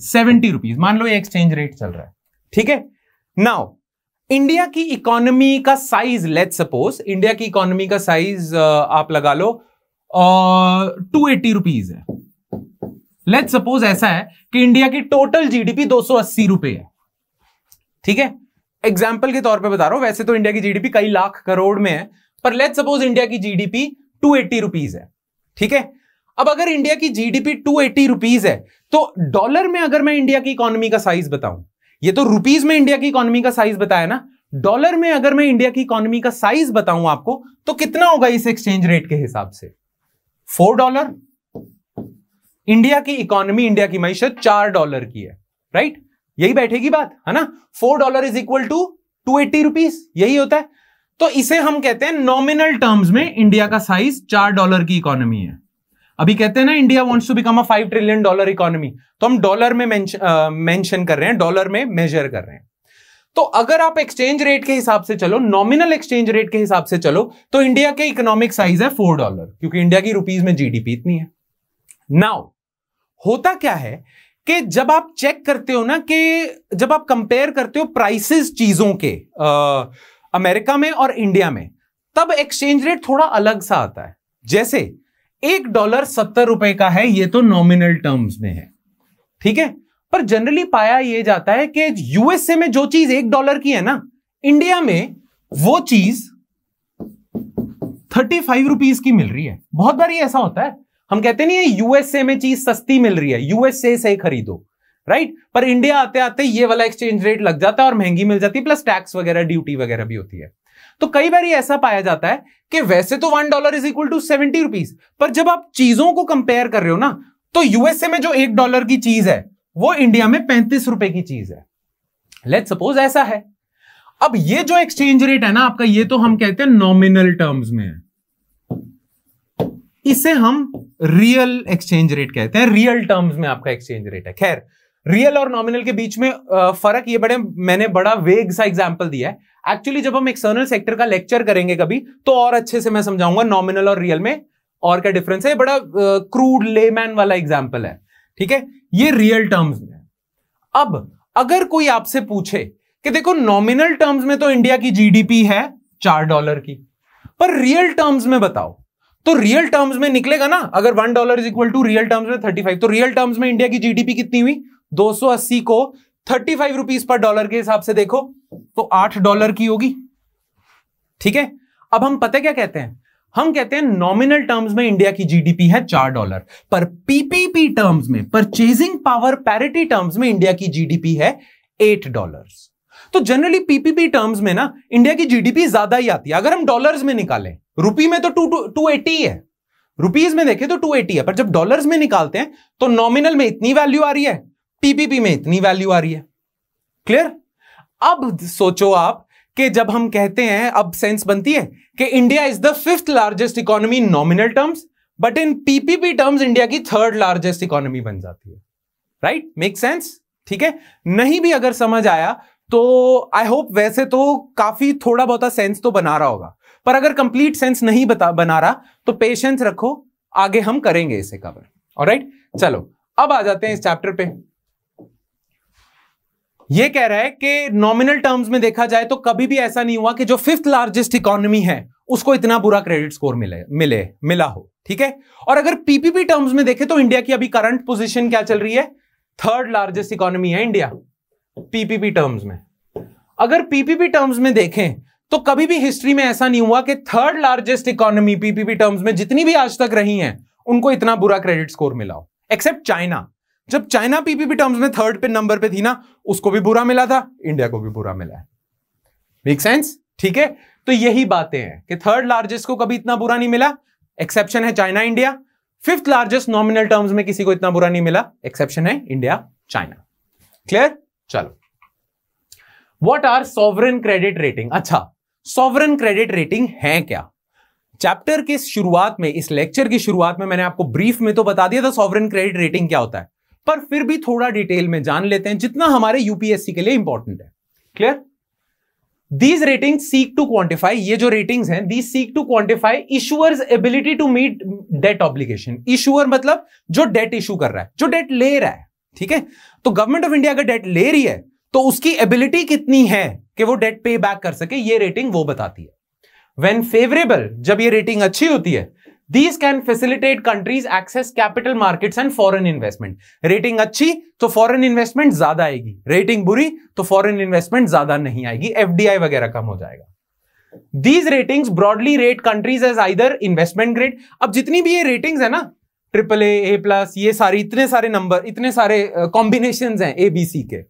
seventy rupees मान लो ये एक्सचेंज रेट चल रहा है ठीक है नाउ इंडिया की इकोनॉमी का साइज लेट सपोज इंडिया की इकोनॉमी का साइज uh, आप लगा लो टू एटी रुपीज है लेट सपोज ऐसा है कि इंडिया की टोटल जीडीपी दो सौ अस्सी रुपए है ठीक है एग्जाम्पल के तौर पर बता रहा हूं वैसे तो इंडिया की जीडीपी कई लाख करोड़ में है पर लेट सपोज इंडिया की जीडीपी टू एट्टी रुपीज है ठीक है अब अगर इंडिया की जीडीपी टू एट्टी रुपीज है तो डॉलर में अगर मैं इंडिया की इकोनॉमी का साइज बताऊं ये तो रुपीज में इंडिया की इकोनॉमी का साइज बताया ना डॉलर में अगर मैं इंडिया की इकोनॉमी का साइज बताऊं आपको तो कितना होगा इस एक्सचेंज रेट के हिसाब से फोर डॉलर इंडिया की इकोनॉमी इंडिया की मैशत चार डॉलर की है राइट यही बैठेगी बात है ना four dollar is equal to two eighty rupees यही होता है तो इसे हम कहते हैं नॉमिनल टर्म्स में इंडिया का साइज चार डॉलर की इकोनॉमी है अभी कहते हैं ना India wants to become a five trillion dollar economy तो हम डॉलर में मेंशन कर रहे हैं डॉलर में मेजर कर रहे हैं तो अगर आप एक्सचेंज रेट के हिसाब से चलो नॉमिनल एक्सचेंज रेट के हिसाब से चलो तो इंडिया के इकोनॉमिक साइज है फोर डॉलर क्योंकि इंडिया की रुपीज में जीडीपी इतनी है नाउ होता क्या है कि जब आप चेक करते हो ना कि जब आप कंपेयर करते हो प्राइसेस चीज़ों के आ, अमेरिका में और इंडिया में तब एक्सचेंज रेट थोड़ा अलग सा आता है जैसे एक डॉलर सत्तर रुपए का है ये तो नॉमिनल टर्म्स में है ठीक है पर जनरली पाया यह जाता है कि यूएसए में जो चीज एक डॉलर की है ना इंडिया में वो चीज थर्टी फाइव रुपीज की मिल रही है बहुत बार ये ऐसा होता है हम कहते नहीं है यूएसए में चीज सस्ती मिल रही है यूएसए से खरीदो राइट पर इंडिया आते आते ये वाला एक्सचेंज रेट लग जाता है और महंगी मिल जाती है प्लस टैक्स वगैरह ड्यूटी वगैरह भी होती है तो कई बार ऐसा पाया जाता है कि वैसे तो one dollar is equal to seventy rupees पर जब आप चीजों को कंपेयर कर रहे हो ना तो यूएसए में जो एक डॉलर की चीज है वो इंडिया में पैंतीस रुपए की चीज है लेट सपोज ऐसा है अब ये जो एक्सचेंज रेट है ना आपका ये तो हम कहते हैं नॉमिनल टर्म्स में है इसे हम रियल एक्सचेंज रेट कहते हैं रियल टर्म्स में आपका एक्सचेंज रेट है खैर रियल और नॉमिनल के बीच में फर्क ये बड़े मैंने बड़ा वेग सा एग्जाम्पल दिया है एक्चुअली जब हम एक्सटर्नल सेक्टर का लेक्चर करेंगे कभी तो और अच्छे से मैं समझाऊंगा नॉमिनल और रियल में और क्या डिफरेंस है ये बड़ा क्रूड लेमैन वाला एग्जाम्पल है ठीक है ये रियल टर्म्स में अब अगर कोई आपसे पूछे कि देखो नॉमिनल टर्म्स में तो इंडिया की जीडीपी है चार डॉलर की पर रियल टर्म्स में बताओ तो रियल टर्म्स में निकलेगा ना अगर one dollar is equal to real terms में थर्टी फाइव तो रियल टर्म्स में इंडिया की जीडीपी कितनी हुई अस्सी को thirty five rupees per dollar के हिसाब से देखो तो आठ डॉलर की होगी ठीक है अब हम पता क्या कहते हैं हम कहते हैं नॉमिनल टर्म्स में इंडिया की जीडीपी है चार डॉलर पर पीपीपी टर्म्स में परचेजिंग पावर पैरिटी टर्म्स में इंडिया की जीडीपी है एट डॉलर तो जनरली पीपीपी टर्म्स में ना इंडिया की जीडीपी ज्यादा ही आती है अगर हम डॉलर्स में निकालें रुपी में तो टू टू टू एटी है रुपीज में देखें तो टू एटी है पर जब डॉलर्स में निकालते हैं तो नॉमिनल में इतनी वैल्यू आ रही है पीपीपी में इतनी वैल्यू आ रही है क्लियर अब सोचो आप कि जब हम कहते हैं अब सेंस बनती है कि India is the fifth largest economy in nominal terms but in PPP terms India की थर्ड लार्जेस्ट इकोनॉमी बन जाती है राइट मेक सेंस ठीक है नहीं भी अगर समझ आया तो आई होप वैसे तो काफी थोड़ा बहुत सेंस तो बना रहा होगा पर अगर कंप्लीट सेंस नहीं बता बना रहा तो पेशेंस रखो आगे हम करेंगे इसे कवर और राइट चलो अब आ जाते हैं इस चैप्टर पे ये कह रहा है कि नॉमिनल टर्म्स में देखा जाए तो कभी भी ऐसा नहीं हुआ कि जो फिफ्थ लार्जेस्ट इकोनॉमी है उसको इतना बुरा क्रेडिट स्कोर मिले मिले मिला हो ठीक है और अगर पीपीपी टर्म्स में देखें तो इंडिया की अभी करंट पोजीशन क्या चल रही है थर्ड लार्जेस्ट इकोनॉमी है इंडिया पीपीपी टर्म्स में अगर पीपीपी टर्म्स में देखें तो कभी भी हिस्ट्री में ऐसा नहीं हुआ कि third largest economy PPP terms में जितनी भी आज तक रही हैं उनको इतना बुरा क्रेडिट स्कोर मिला हो एक्सेप्ट चाइना जब चाइना पीपीपी टर्म्स में थर्ड पे नंबर पे थी ना उसको भी बुरा मिला था इंडिया को भी बुरा मिला है मेक सेंस ठीक है तो यही बातें हैं कि थर्ड लार्जेस्ट को कभी इतना बुरा नहीं मिला एक्सेप्शन है China India fifth largest nominal terms में किसी को इतना बुरा नहीं मिला एक्सेप्शन है इंडिया चाइना क्लियर चलो what are sovereign credit rating अच्छा सॉवरन क्रेडिट रेटिंग है क्या चैप्टर के शुरुआत में इस लेक्चर की शुरुआत में मैंने आपको ब्रीफ में तो बता दिया था सॉवरन क्रेडिट रेटिंग क्या होता है पर फिर भी थोड़ा डिटेल में जान लेते हैं जितना हमारे यूपीएससी के लिए इंपॉर्टेंट है clear these rating seek to quantify ये जो रेटिंग है these seek to quantify issuer's ability to meet debt obligation issuer मतलब जो डेट इशू कर रहा है जो डेट ले रहा है ठीक है तो गवर्नमेंट ऑफ इंडिया अगर डेट ले रही है तो उसकी एबिलिटी कितनी है कि वो डेट पे बैक कर सके ये रेटिंग वो बताती है वेन फेवरेबल जब ये रेटिंग अच्छी होती है these can facilitate countries access capital market and foreign investment rating अच्छी तो फॉरन इन्वेस्टमेंट ज्यादा आएगी रेटिंग बुरी तो फॉरन इन्वेस्टमेंट ज्यादा नहीं आएगी एफडीआई वगैरह कम हो जाएगा these rating broadly rate countries as either investment grade अब जितनी भी ये रेटिंग है ना ट्रिपल ए ए प्लस ये सारे इतने सारे नंबर इतने सारे कॉम्बिनेशन हैं ए बी सी के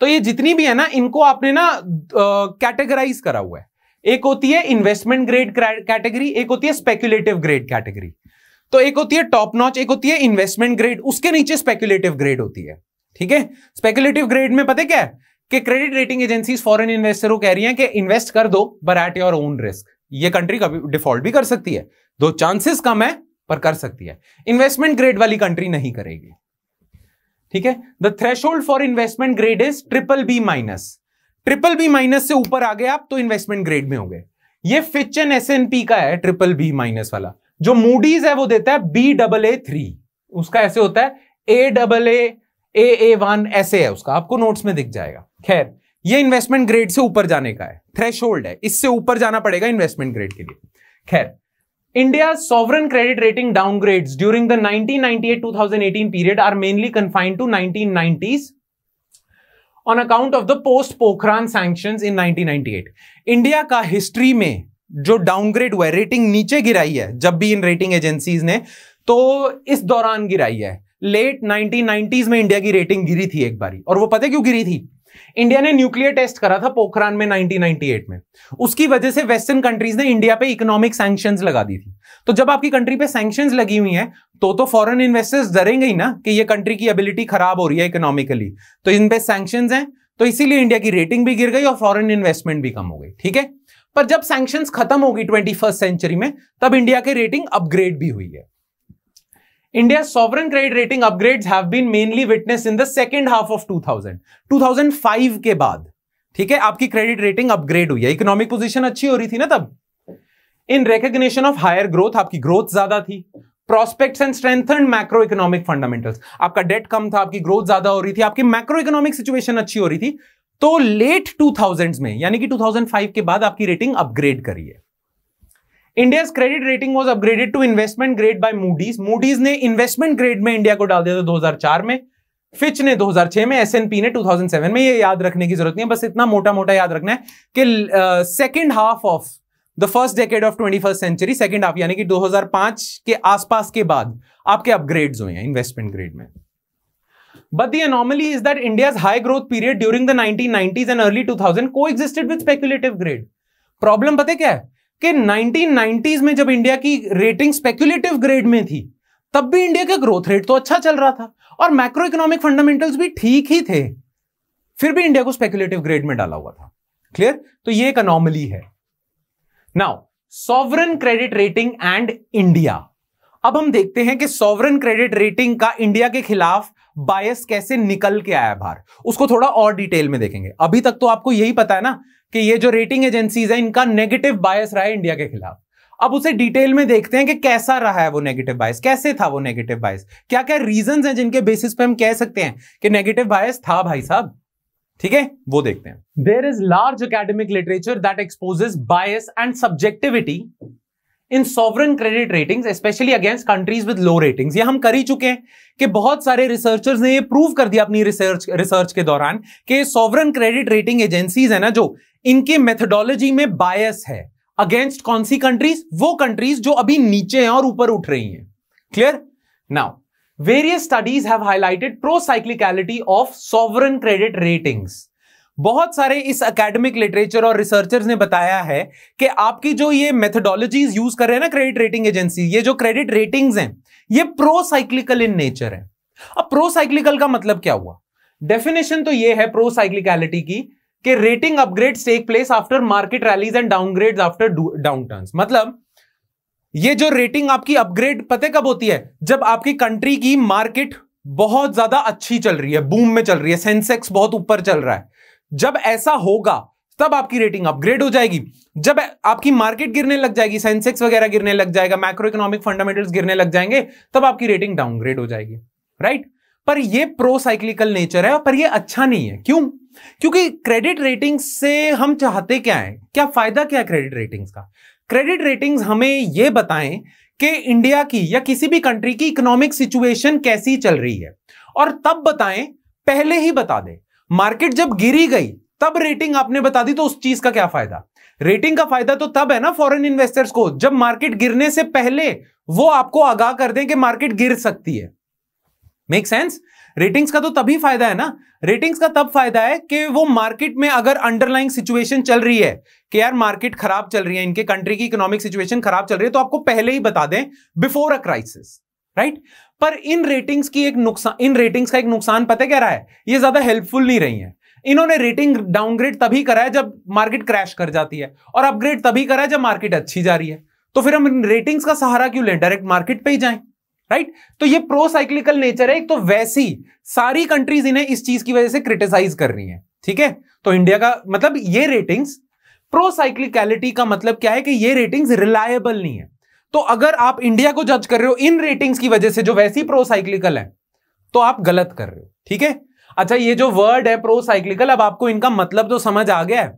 तो ये जितनी भी है ना इनको आपने ना कैटेगराइज करा हुआ है एक होती है इन्वेस्टमेंट ग्रेड कैटेगरी एक होती है स्पेक्यूलेटिव ग्रेड कैटेगरी तो एक होती है टॉप नॉच एक होती है इन्वेस्टमेंट ग्रेड उसके नीचे स्पेक्यूलेटिव ग्रेड होती है ठीक है स्पेक्यूलेटिव ग्रेड में पता क्या है कि credit rating agency foreign investor को कह रही है कि इन्वेस्ट कर दो but at your own risk ये कंट्री कभी डिफॉल्ट भी कर सकती है दो चांसेस कम है पर कर सकती है इन्वेस्टमेंट ग्रेड वाली कंट्री नहीं करेगी ठीक है the thresh for investment grade is triple B minus triple B minus से ऊपर आ गए आप तो इन्वेस्टमेंट ग्रेड में हो गए ये फिच एंड एस एन का है ट्रिपल बी माइनस वाला जो मूडीज है वो देता है बी डबल ए थ्री उसका ऐसे होता है A double A A A one ऐसे है उसका आपको नोट्स में दिख जाएगा खैर ये इन्वेस्टमेंट ग्रेड से ऊपर जाने का है थ्रेश है इससे ऊपर जाना पड़ेगा इन्वेस्टमेंट ग्रेड के लिए खैर India's sovereign credit rating downgrades during the 1998-2018 period are mainly confined to 1990s on account of the post-Pokhran sanctions in 1998. India ka history में जो डाउनग्रेड हुआ है रेटिंग नीचे गिराई है जब भी इन रेटिंग एजेंसीज ने तो इस दौरान गिराई है लेट 1990s में इंडिया की रेटिंग गिरी थी एक बारी और वो पता क्यों गिरी थी इंडिया ने न्यूक्लियर टेस्ट करा था पोखरान में 1998 में उसकी वजह से वेस्टर्न कंट्रीज ने इंडिया पे इकोनॉमिक सैंक्शन लगा दी थी तो जब आपकी कंट्री पे सैंक्शन लगी हुई है तो तो फॉरेन इन्वेस्टर्स डरेंगे ही ना कि ये कंट्री की एबिलिटी खराब हो रही है इकोनॉमिकली तो इन पे सैंक्शंस हैं तो इसीलिए इंडिया की रेटिंग भी गिर गई और फॉरेन इन्वेस्टमेंट भी कम हो गई ठीक है पर जब सैंक्शन खत्म होगी ट्वेंटी सेंचुरी में तब इंडिया की रेटिंग अपग्रेड भी हुई है India's sovereign credit rating upgrades have been mainly witnessed in the second half of 2000 2005 के बाद ठीक है आपकी क्रेडिट रेटिंग अपग्रेड हुई है इकोनॉमिक पोजीशन अच्छी हो रही थी ना तब in recognition of higher growth आपकी ग्रोथ ज्यादा थी prospects and strengthen macro economic fundamentals आपका डेट कम था आपकी ग्रोथ ज्यादा हो रही थी आपकी मैक्रो इकोनॉमिक सिचुएशन अच्छी हो रही थी तो लेट थाउजेंड में यानी कि फाइव के बाद आपकी रेटिंग अपग्रेड करिए India's credit rating was upgraded to investment grade by Moody's Moody's ने इन्वेस्टमेंट ग्रेड में इंडिया को डाल दिया था 2004 में फिच ने 2006 में एसएनपी ने 2007 में ये याद रखने की जरूरत नहीं है बस इतना मोटा मोटा याद रखना है कि second half of the first decade of twenty first century second half यानी कि 2005 के आसपास के बाद आपके अपग्रेड्स हुए हैं इन्वेस्टमेंट ग्रेड में but the anomaly is that is high growth period during the nineteen and early two thousand को coexisted with speculative grade problem पता क्या है कि 1990s में जब इंडिया की रेटिंग स्पेकुलेटिव ग्रेड में थी तब भी इंडिया का ग्रोथ रेट तो अच्छा चल रहा था और मैक्रो इकोनॉमिक फंडामेंटल्स भी ठीक ही थे फिर भी इंडिया को स्पेकुलेटिव ग्रेड में डाला हुआ था क्लियर तो ये एक अनोमली है now sovereign credit rating and India अब हम देखते हैं कि सॉवरन क्रेडिट रेटिंग का इंडिया के खिलाफ बायस कैसे निकल के आया बाहर उसको थोड़ा और डिटेल में देखेंगे अभी तक तो आपको यही पता है ना कि ये जो रेटिंग एजेंसीज है इनका नेगेटिव बायस रहा है इंडिया के खिलाफ अब उसे डिटेल में देखते हैं कि कैसा रहा है वो नेगेटिव बायस कैसे था वो नेगेटिव बायस क्या क्या रीजन है जिनके बेसिस पे हम कह सकते हैं कि नेगेटिव बायस था भाई साहब ठीक है वो देखते हैं there is large academic literature that exposes bias and subjectivity in sovereign credit rating specially against countries with low rating हम कर ही चुके हैं कि बहुत सारे रिसर्चर्स ने ये प्रूव कर दिया अपनी रिसर्च रिसर्च के दौरान कि सॉवरन क्रेडिट रेटिंग एजेंसीज है ना जो इनके मेथडोलॉजी में बायस है अगेंस्ट कौन सी कंट्रीज वो कंट्रीज जो अभी नीचे हैं और ऊपर उठ रही हैं clear now various studies have highlighted pro साइक्लिकलिटी of sovereign credit ratings बहुत सारे इस एकेडमिक लिटरेचर और रिसर्चर्स ने बताया है कि आपकी जो ये मेथडोलॉजीज यूज कर रहे हैं ना क्रेडिट रेटिंग एजेंसी ये जो क्रेडिट रेटिंग्स हैं ये प्रो साइक्लिकल इन नेचर है अब प्रो साइक्लिकल का मतलब क्या हुआ डेफिनेशन तो ये है प्रो साइक्लिकलिटी की कि rating upgrade take place after market rallies and downgrade after downturn मतलब ये जो रेटिंग आपकी अपग्रेड पते कब होती है जब आपकी कंट्री की मार्केट बहुत ज्यादा अच्छी चल रही है बूम में चल रही है सेंसेक्स बहुत ऊपर चल रहा है जब ऐसा होगा तब आपकी रेटिंग अपग्रेड हो जाएगी जब आपकी मार्केट गिरने लग जाएगी सेंसेक्स वगैरह गिरने लग जाएगा माइक्रो इकोनॉमिक फंडामेंटल्स गिरने लग जाएंगे तब आपकी रेटिंग डाउनग्रेड हो जाएगी राइट पर यह प्रो साइक्लिकल नेचर है पर यह अच्छा नहीं है क्यों क्योंकि क्रेडिट रेटिंग से हम चाहते क्या है क्या फायदा क्या है क्रेडिट रेटिंग्स का क्रेडिट रेटिंग्स हमें यह बताएं कि इंडिया की या किसी भी कंट्री की इकोनॉमिक सिचुएशन कैसी चल रही है और तब बताएं पहले ही बता दें मार्केट जब गिरी गई तब रेटिंग आपने बता दी तो उस चीज का क्या फायदा रेटिंग का फायदा तो तब है ना फॉरेन इन्वेस्टर्स को जब मार्केट गिरने से पहले वो आपको आगाह कर दें कि मार्केट गिर सकती है मेक सेंस रेटिंग्स का तो तभी फायदा है ना रेटिंग्स का तब फायदा है कि वो मार्केट में अगर अंडरलाइंग सिचुएशन चल रही है कि यार मार्केट खराब चल रही है इनके कंट्री की इकोनॉमिक सिचुएशन खराब चल रही है तो आपको पहले ही बता दें बिफोर अ क्राइसिस राइट पर इन रेटिंग्स की एक नुकसान इन रेटिंग्स का एक नुकसान पता क्या रहा है ये ज्यादा हेल्पफुल नहीं रही है इन्होंने रेटिंग डाउनग्रेड तभी करा है जब मार्केट क्रैश कर जाती है और अपग्रेड तभी करा है जब मार्केट अच्छी जा रही है तो फिर हम रेटिंग्स का सहारा क्यों लें डायरेक्ट मार्केट पे ही जाएं राइट तो ये प्रो साइक्लिकल नेचर है तो वैसी सारी कंट्रीज इन्हें इस चीज की वजह से क्रिटिसाइज कर रही है ठीक है तो इंडिया का मतलब ये रेटिंग्स प्रो साइक्लिकलिटी का मतलब क्या है कि ये रेटिंग्स रिलायबल नहीं है तो अगर आप इंडिया को जज कर रहे हो इन रेटिंग्स की वजह से जो वैसी प्रो साइक्लिकल है तो आप गलत कर रहे हो ठीक है अच्छा ये जो वर्ड है प्रो साइक्लिकल अब आपको इनका मतलब तो समझ आ गया है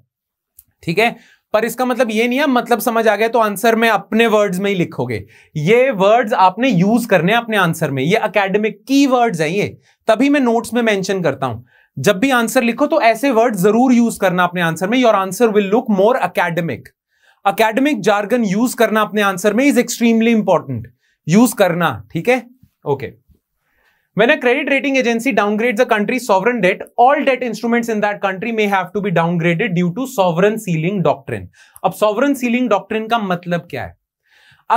ठीक है पर इसका मतलब ये नहीं है मतलब समझ आ गया तो आंसर में अपने वर्ड्स में ही लिखोगे ये वर्ड्स आपने यूज करने हैं अपने आंसर में ये अकेडमिक की वर्ड्स हैं ये तभी मैं नोट्स में मेंशन करता हूं जब भी आंसर लिखो तो ऐसे वर्ड जरूर यूज करना अपने आंसर में your answer will look more academic academic jargon use करना अपने आंसर में इज एक्सट्रीमली इंपॉर्टेंट यूज करना ठीक है okay okay. When a credit rating agency downgrades a country's sovereign debt, all debt instruments in that country may have to be downgraded due to sovereign ceiling doctrine. अब sovereign ceiling doctrine का मतलब क्या है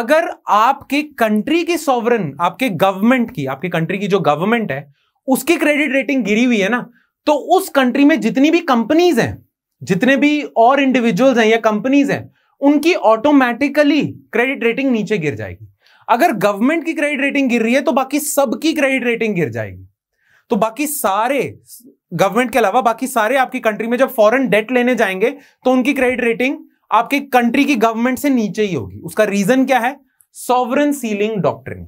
अगर आपके country की sovereign आपके government की आपके कंट्री की जो गवर्नमेंट है उसकी क्रेडिट रेटिंग गिरी हुई है ना तो उस कंट्री में जितनी भी कंपनीज हैं जितने भी और इंडिविजुअल्स हैं या कंपनीज हैं उनकी ऑटोमेटिकली क्रेडिट रेटिंग नीचे गिर जाएगी अगर गवर्नमेंट की क्रेडिट रेटिंग गिर रही है तो बाकी सबकी क्रेडिट रेटिंग गिर जाएगी तो बाकी सारे गवर्नमेंट के अलावा बाकी सारे आपकी कंट्री में जब फॉरेन डेट लेने जाएंगे तो उनकी क्रेडिट रेटिंग आपके कंट्री की गवर्नमेंट से नीचे ही होगी उसका रीजन क्या है सॉवरन सीलिंग डॉक्ट्रिन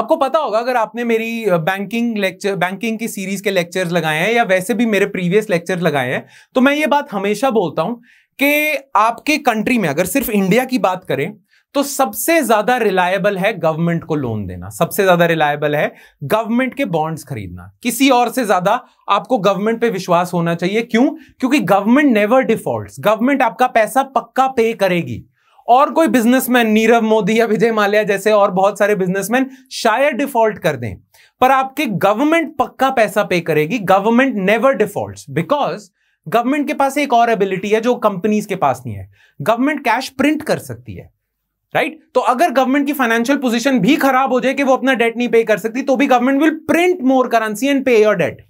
आपको पता होगा अगर आपने मेरी बैंकिंग लेक्चर बैंकिंग की सीरीज के लेक्चर्स लगाए हैं या वैसे भी मेरे प्रीवियस लेक्चर्स लगाए हैं तो मैं ये बात हमेशा बोलता हूं कि आपके कंट्री में अगर सिर्फ इंडिया की बात करें तो सबसे ज्यादा रिलायबल है गवर्नमेंट को लोन देना सबसे ज्यादा रिलायबल है गवर्नमेंट के बॉन्ड्स खरीदना किसी और से ज्यादा आपको गवर्नमेंट पे विश्वास होना चाहिए क्यों क्योंकि गवर्नमेंट नेवर डिफॉल्ट गवर्नमेंट आपका पैसा पक्का पे करेगी और कोई बिजनेसमैन नीरव मोदी या विजय माल्या जैसे और बहुत सारे बिजनेसमैन शायद डिफॉल्ट कर दें पर आपके गवर्नमेंट पक्का पैसा पे करेगी government never default because government के पास एक और एबिलिटी है जो कंपनीज के पास नहीं है गवर्नमेंट कैश प्रिंट कर सकती है राइट तो अगर गवर्नमेंट की फाइनेंशियल पोजीशन भी खराब हो जाए कि वो अपना डेट नहीं पे कर सकती तो भी government will print more currency and pay your debt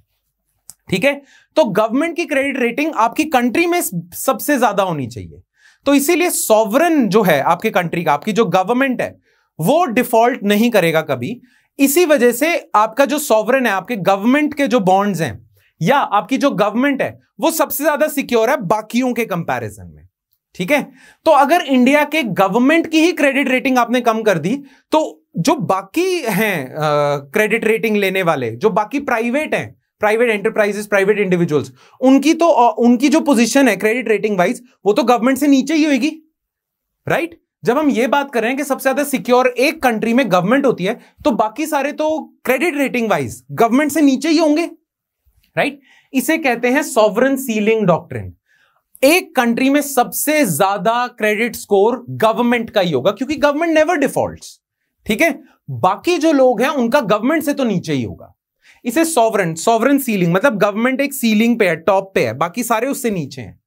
ठीक है तो गवर्नमेंट की क्रेडिट रेटिंग आपकी कंट्री में सबसे ज्यादा होनी चाहिए तो इसीलिए सॉवरन जो है आपके कंट्री का आपकी जो गवर्नमेंट है वो डिफॉल्ट नहीं करेगा कभी इसी वजह से आपका जो सॉवरन है आपके गवर्नमेंट के जो बॉन्ड्स हैं या आपकी जो गवर्नमेंट है वो सबसे ज्यादा सिक्योर है बाकियों के कंपैरिजन में ठीक है तो अगर इंडिया के गवर्नमेंट की ही क्रेडिट रेटिंग आपने कम कर दी तो जो बाकी हैं क्रेडिट रेटिंग लेने वाले जो बाकी प्राइवेट हैं प्राइवेट एंटरप्राइजेस प्राइवेट इंडिविजुअल्स उनकी तो उनकी जो पोजीशन है क्रेडिट रेटिंग वाइज वो तो गवर्नमेंट से नीचे ही होगी राइट right? जब हम ये बात कर रहे हैं कि सबसे ज्यादा सिक्योर एक कंट्री में गवर्नमेंट होती है तो बाकी सारे तो क्रेडिट रेटिंग वाइज गवर्नमेंट से नीचे ही होंगे राइट right? इसे कहते हैं सॉवरन सीलिंग डॉक्ट्रिन एक कंट्री में सबसे ज्यादा क्रेडिट स्कोर गवर्नमेंट का ही होगा क्योंकि गवर्नमेंट नेवर डिफॉल्ट ठीक है बाकी जो लोग हैं उनका गवर्नमेंट से तो नीचे ही होगा इसे सॉवरन सॉवरन सीलिंग मतलब गवर्नमेंट एक सीलिंग पे है टॉप पे है बाकी सारे उससे नीचे हैं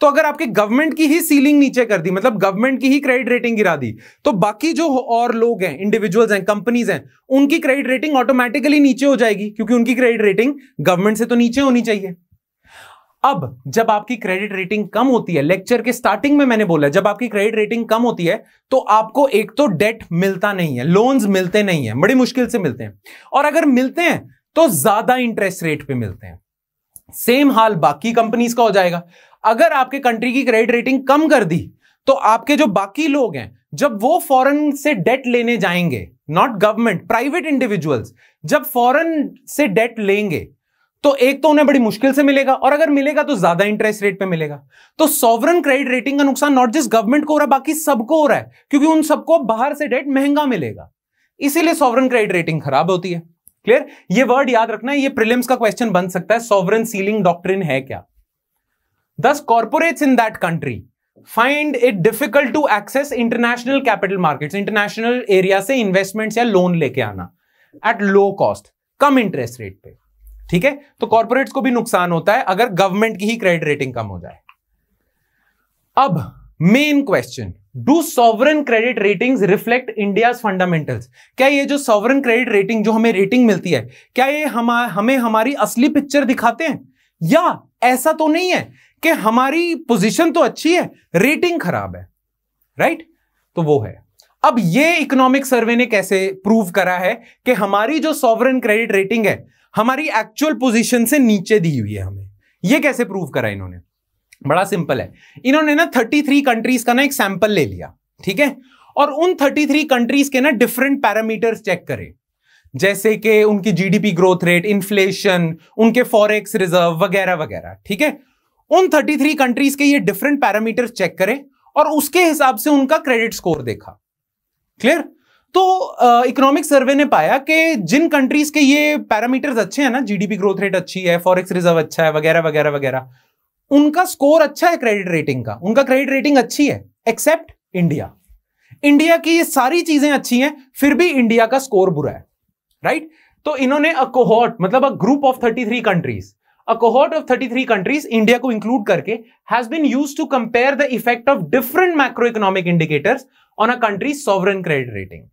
तो अगर आपके गवर्नमेंट की ही सीलिंग नीचे कर दी मतलब गवर्नमेंट की ही क्रेडिट रेटिंग गिरा दी तो बाकी जो और लोग हैं इंडिविजुअल्स हैं कंपनीज हैं उनकी क्रेडिट रेटिंग ऑटोमेटिकली नीचे हो जाएगी क्योंकि उनकी क्रेडिट रेटिंग गवर्नमेंट से तो नीचे होनी चाहिए अब जब आपकी क्रेडिट रेटिंग कम होती है लेक्चर के स्टार्टिंग में मैंने बोला जब आपकी क्रेडिट रेटिंग कम होती है तो आपको एक तो डेट मिलता नहीं है लोन्स मिलते नहीं है बड़ी मुश्किल से मिलते हैं और अगर मिलते हैं तो ज्यादा इंटरेस्ट रेट पे मिलते हैं सेम हाल बाकी कंपनीज का हो जाएगा अगर आपके कंट्री की क्रेडिट रेटिंग कम कर दी तो आपके जो बाकी लोग हैं जब वो फॉरन से डेट लेने जाएंगे नॉट गवर्नमेंट प्राइवेट इंडिविजुअल्स जब फॉरन से डेट लेंगे तो एक तो उन्हें बड़ी मुश्किल से मिलेगा और अगर मिलेगा तो ज्यादा इंटरेस्ट रेट पे मिलेगा तो सॉवरन क्रेडिट रेटिंग का नुकसान नॉट जस्ट गवर्नमेंट को हो रहा है बाकी सबको हो रहा है क्योंकि उन सबको बाहर से डेट महंगा मिलेगा इसीलिए सॉवरन क्रेडिट रेटिंग खराब होती है क्लियर ये वर्ड याद रखना है ये प्रिलिम्स का क्वेश्चन बन सकता है सॉवरन सीलिंग डॉक्ट्रिन है क्या दस corporates in that country find it difficult to access international capital market international area से इन्वेस्टमेंट या लोन लेके आना एट लो कॉस्ट कम इंटरेस्ट रेट पे ठीक है तो कॉर्पोरेट्स को भी नुकसान होता है अगर गवर्नमेंट की ही क्रेडिट रेटिंग कम हो जाए अब main question do sovereign credit ratings reflect India fundamentals क्या ये जो सॉवरन क्रेडिट रेटिंग जो हमें रेटिंग मिलती है क्या ये हम हमें हमारी असली पिक्चर दिखाते हैं या ऐसा तो नहीं है कि हमारी पोजीशन तो अच्छी है रेटिंग खराब है राइट right? तो वो है अब ये इकोनॉमिक सर्वे ने कैसे प्रूव करा है कि हमारी जो सॉवरन क्रेडिट रेटिंग है हमारी एक्चुअल पोजीशन से नीचे दी हुई है हमें ये कैसे प्रूव करा इन्होंने बड़ा सिंपल है इन्होंने ना थर्टी थ्री कंट्रीज का ना एक सैंपल ले लिया ठीक है और उन थर्टी थ्री कंट्रीज के ना डिफरेंट पैरामीटर्स चेक करें जैसे कि उनकी जीडीपी ग्रोथ रेट इन्फ्लेशन उनके फॉरेक्स रिजर्व वगैरह वगैरह ठीक है उन थर्टी थ्री कंट्रीज के ये डिफरेंट पैरामीटर चेक करें और उसके हिसाब से उनका क्रेडिट स्कोर देखा क्लियर तो इकोनॉमिक सर्वे ने पाया कि जिन कंट्रीज के ये पैरामीटर्स अच्छे हैं ना जीडीपी ग्रोथ रेट अच्छी है फॉरेक्स रिजर्व अच्छा है वगैरह वगैरह वगैरह उनका स्कोर अच्छा है क्रेडिट रेटिंग का उनका क्रेडिट रेटिंग अच्छी है एक्सेप्ट इंडिया इंडिया की ये सारी चीजें अच्छी हैं फिर भी इंडिया का स्कोर बुरा है राइट तो इन्होंने अ कोहॉट मतलब a group of thirty three countries a cohort of three countries India को इंक्लूड करके has been use to compare the effect of different macro economic indicators on a country sovereign credit rating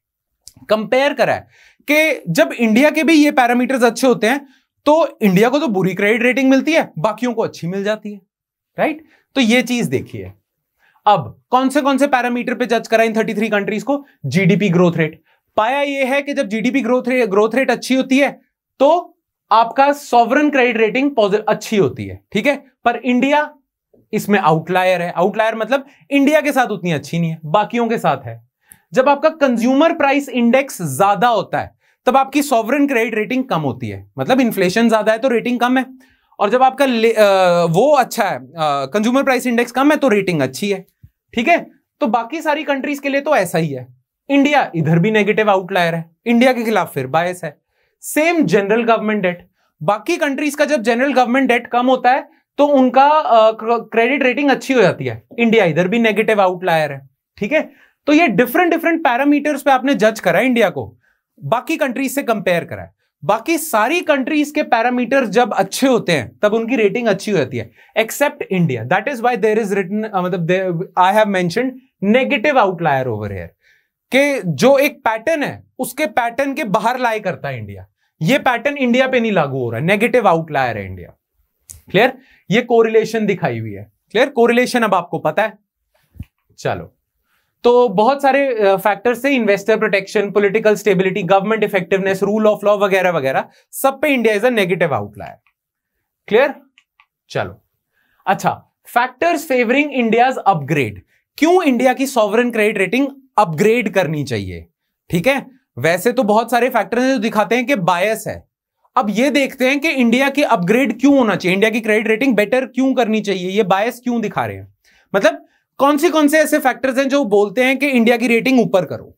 compare करा है कि जब India के भी ये parameters अच्छे होते हैं तो इंडिया को तो बुरी क्रेडिट रेटिंग मिलती है बाकियों को अच्छी मिल जाती है राइट तो ये चीज देखिए अब कौन से कौन से पैरामीटर पे जज करा इन 33 कंट्रीज को जीडीपी ग्रोथ रेट पाया ये है कि जब GDP growth rate growth rate अच्छी होती है तो आपका सॉवरन क्रेडिट रेटिंग अच्छी होती है ठीक है पर इंडिया इसमें आउटलायर है आउटलायर मतलब इंडिया के साथ उतनी अच्छी नहीं है बाकियों के साथ है जब आपका कंज्यूमर प्राइस इंडेक्स ज्यादा होता है तब आपकी सॉवरन क्रेडिट रेटिंग कम होती है मतलब इन्फ्लेशन ज्यादा है तो रेटिंग कम है और जब आपका आ, वो अच्छा है कंज्यूमर प्राइस इंडेक्स कम है तो रेटिंग अच्छी है ठीक है तो बाकी सारी कंट्रीज के लिए तो ऐसा ही है इंडिया इधर भी नेगेटिव आउटलायर है इंडिया के खिलाफ फिर बायस है सेम जनरल गवर्नमेंट डेट बाकी कंट्रीज का जब जनरल गवर्नमेंट डेट कम होता है तो उनका क्रेडिट रेटिंग अच्छी हो जाती है इंडिया इधर भी नेगेटिव आउटलायर है ठीक है तो ये डिफरेंट डिफरेंट पैरामीटर्स पे आपने जज करा इंडिया को बाकी कंट्रीज से कंपेयर करा है बाकी सारी कंट्रीज के पैरामीटर्स जब अच्छे होते हैं तब उनकी रेटिंग अच्छी होती है except India that is why there is written मतलब I have mention negative outlier over here के जो एक पैटर्न है उसके पैटर्न के बाहर लाए करता है इंडिया ये पैटर्न इंडिया पे नहीं लागू हो रहा है नेगेटिव आउटलायर है इंडिया क्लियर ये कोरिलेशन दिखाई हुई है क्लियर कोरिलेशन अब आपको पता है चलो तो बहुत सारे फैक्टर्स से investor protection political stability government effectiveness rule of law वगैरह वगैरह सब पे India is a negative outlier clear चलो अच्छा फैक्टर्स फेवरिंग इंडिया अपग्रेड क्यों इंडिया की सॉवरन क्रेडिट रेटिंग अपग्रेड करनी चाहिए ठीक है वैसे तो बहुत सारे फैक्टर हैं जो दिखाते हैं कि बायस है अब ये देखते हैं कि इंडिया के अपग्रेड क्यों होना चाहिए इंडिया की क्रेडिट रेटिंग बेटर क्यों करनी चाहिए ये बायस क्यों दिखा रहे हैं मतलब कौन से कौन से ऐसे फैक्टर्स हैं जो बोलते हैं कि इंडिया की रेटिंग ऊपर करो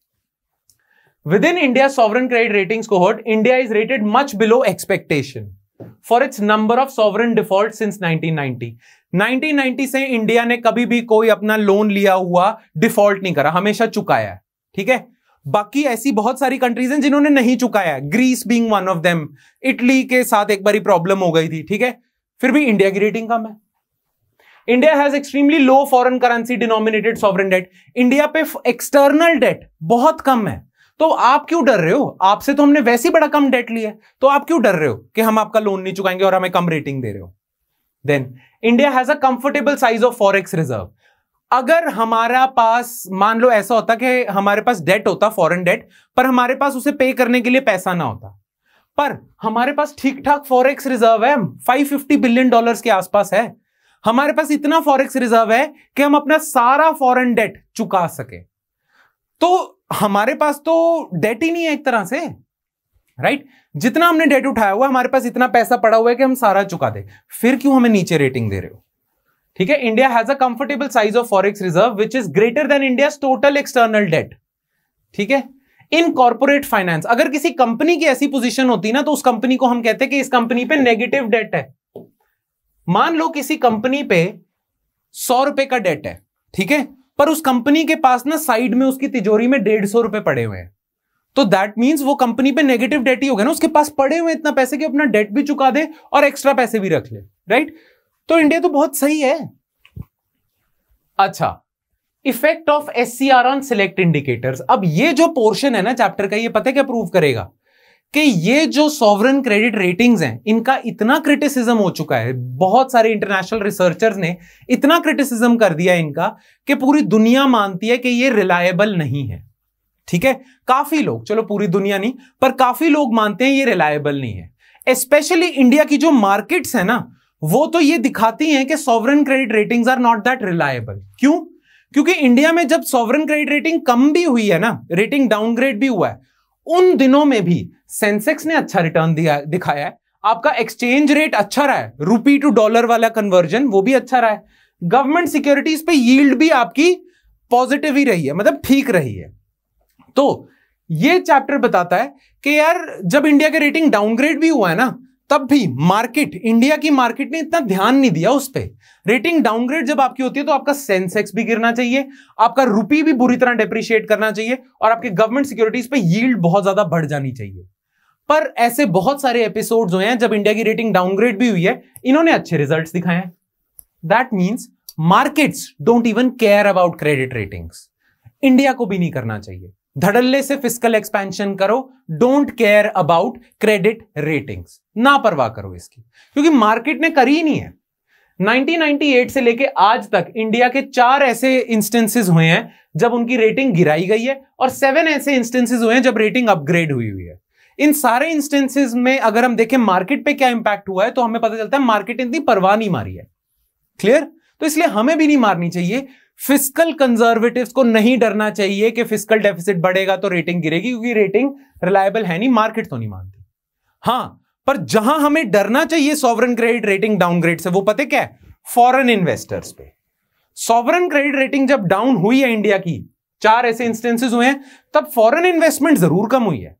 with in India sovereign credit rating India is rated much below expectation for its number of sovereign default since 1990 1990 से इंडिया ने कभी भी कोई अपना लोन लिया हुआ डिफॉल्ट नहीं करा हमेशा चुकाया है ठीक है बाकी ऐसी बहुत सारी कंट्रीज हैं जिन्होंने नहीं चुकाया Greece being one of them Italy के साथ एक बारी प्रॉब्लम हो गई थी ठीक है फिर भी इंडिया की रेटिंग कम है India has extremely low foreign currency denominated sovereign debt India पे एक्सटर्नल डेट बहुत कम है तो आप क्यों डर रहे हो आपसे तो हमने वैसे ही बड़ा कम डेट लिया है तो आप क्यों डर रहे हो कि हम आपका लोन नहीं चुकाएंगे और हमें कम रेटिंग दे रहे हो then India has a comfortable size of forex reserve अगर हमारा पास मान लो ऐसा होता कि हमारे पास डेट होता फॉरेन डेट पर हमारे पास उसे पे करने के लिए पैसा ना होता पर हमारे पास ठीक ठाक फॉरेक्स रिजर्व है 550 बिलियन डॉलर्स के आसपास है हमारे पास इतना फॉरेक्स रिजर्व है कि हम अपना सारा फॉरेन डेट चुका सके तो हमारे पास तो डेट ही नहीं है एक तरह से राइट right? जितना हमने डेट उठाया हुआ हमारे पास इतना पैसा पड़ा हुआ है कि हम सारा चुका दे फिर क्यों हमें नीचे रेटिंग दे रहे हो ठीक है India has a comfortable size of forex reserve which is greater than India total external debt ठीक है इन कॉर्पोरेट फाइनेंस अगर किसी कंपनी की ऐसी पोजीशन होती ना तो उस कंपनी को हम कहते हैं कि इस कंपनी पे नेगेटिव डेट है मान लो किसी कंपनी पे सौ रुपए का डेट है ठीक है पर उस कंपनी के पास ना साइड में उसकी तिजोरी में डेढ़ सौ रुपए पड़े हुए हैं तो दैट मीन्स वो कंपनी पे नेगेटिव डेट ही हो गया ना उसके पास पड़े हुए इतना पैसे कि अपना डेट भी चुका दे और एक्स्ट्रा पैसे भी रख ले राइट तो इंडिया तो बहुत सही है अच्छा effect of S C R on select indicators अब ये जो पोर्शन है ना चैप्टर का ये पता है क्या प्रूव करेगा कि ये जो सॉवरन क्रेडिट रेटिंग्स हैं इनका इतना क्रिटिसिज्म हो चुका है बहुत सारे इंटरनेशनल रिसर्चर्स ने इतना क्रिटिसिज्म कर दिया इनका कि पूरी दुनिया मानती है कि ये रिलायबल नहीं है ठीक है काफी लोग चलो पूरी दुनिया नहीं पर काफी लोग मानते हैं ये रिलायबल नहीं है स्पेशली इंडिया की जो मार्केट्स है ना वो तो ये दिखाती हैं कि sovereign credit ratings are not that reliable क्यों क्योंकि इंडिया में जब सॉवरन क्रेडिट रेटिंग कम भी हुई है ना रेटिंग डाउनग्रेड भी हुआ है उन दिनों में भी सेंसेक्स ने अच्छा रिटर्न दिया दिखाया है आपका एक्सचेंज रेट अच्छा रहा है रुपी टू डॉलर वाला कन्वर्जन वो भी अच्छा रहा है गवर्नमेंट सिक्योरिटीज पे यील्ड भी आपकी पॉजिटिव ही रही है मतलब ठीक रही है तो ये चैप्टर बताता है कि यार जब इंडिया के रेटिंग डाउनग्रेड भी हुआ है ना तब भी मार्केट इंडिया की मार्केट ने इतना ध्यान नहीं दिया उस पर रेटिंग डाउनग्रेड जब आपकी होती है तो आपका सेंसेक्स भी गिरना चाहिए आपका रुपी भी बुरी तरह डेप्रिशिएट करना चाहिए और आपके गवर्नमेंट सिक्योरिटीज पे यील्ड बहुत ज्यादा बढ़ जानी चाहिए पर ऐसे बहुत सारे एपिसोड हुए हैं जब इंडिया की रेटिंग डाउनग्रेड भी हुई है इन्होंने अच्छे रिजल्ट दिखाए हैं that means markets don't even care about credit ratings India को भी नहीं करना चाहिए धड़ल्ले से फिजिकल एक्सपेंशन करो don't care about credit ratings ना परवाह करो इसकी क्योंकि मार्केट ने करी नहीं है 1998 से लेके आज तक इंडिया के चार ऐसे इंस्टेंसेस हुए हैं जब उनकी रेटिंग गिराई गई है और सेवन ऐसे इंस्टेंसेस हुए हैं जब रेटिंग अपग्रेड हुई हुई है इन सारे इंस्टेंसेस में अगर हम देखें मार्केट पे क्या इंपैक्ट हुआ है तो हमें पता चलता है मार्केट इतनी परवाह नहीं मारी है क्लियर तो इसलिए हमें भी नहीं मारनी चाहिए फिस्कल कंजर्वेटिव को नहीं डरना चाहिए कि फिस्कल डेफिसिट बढ़ेगा तो रेटिंग गिरेगी क्योंकि रेटिंग रिलायबल है नहीं मार्केट तो नहीं मानती हां पर जहां हमें डरना चाहिए सॉवरन क्रेडिट रेटिंग डाउनग्रेड से वो पते क्या है फॉरन इन्वेस्टर्स पे सॉवरन क्रेडिट रेटिंग जब डाउन हुई है इंडिया की चार ऐसे इंस्टेंसेस हुए हैं तब फॉरन इन्वेस्टमेंट जरूर कम हुई है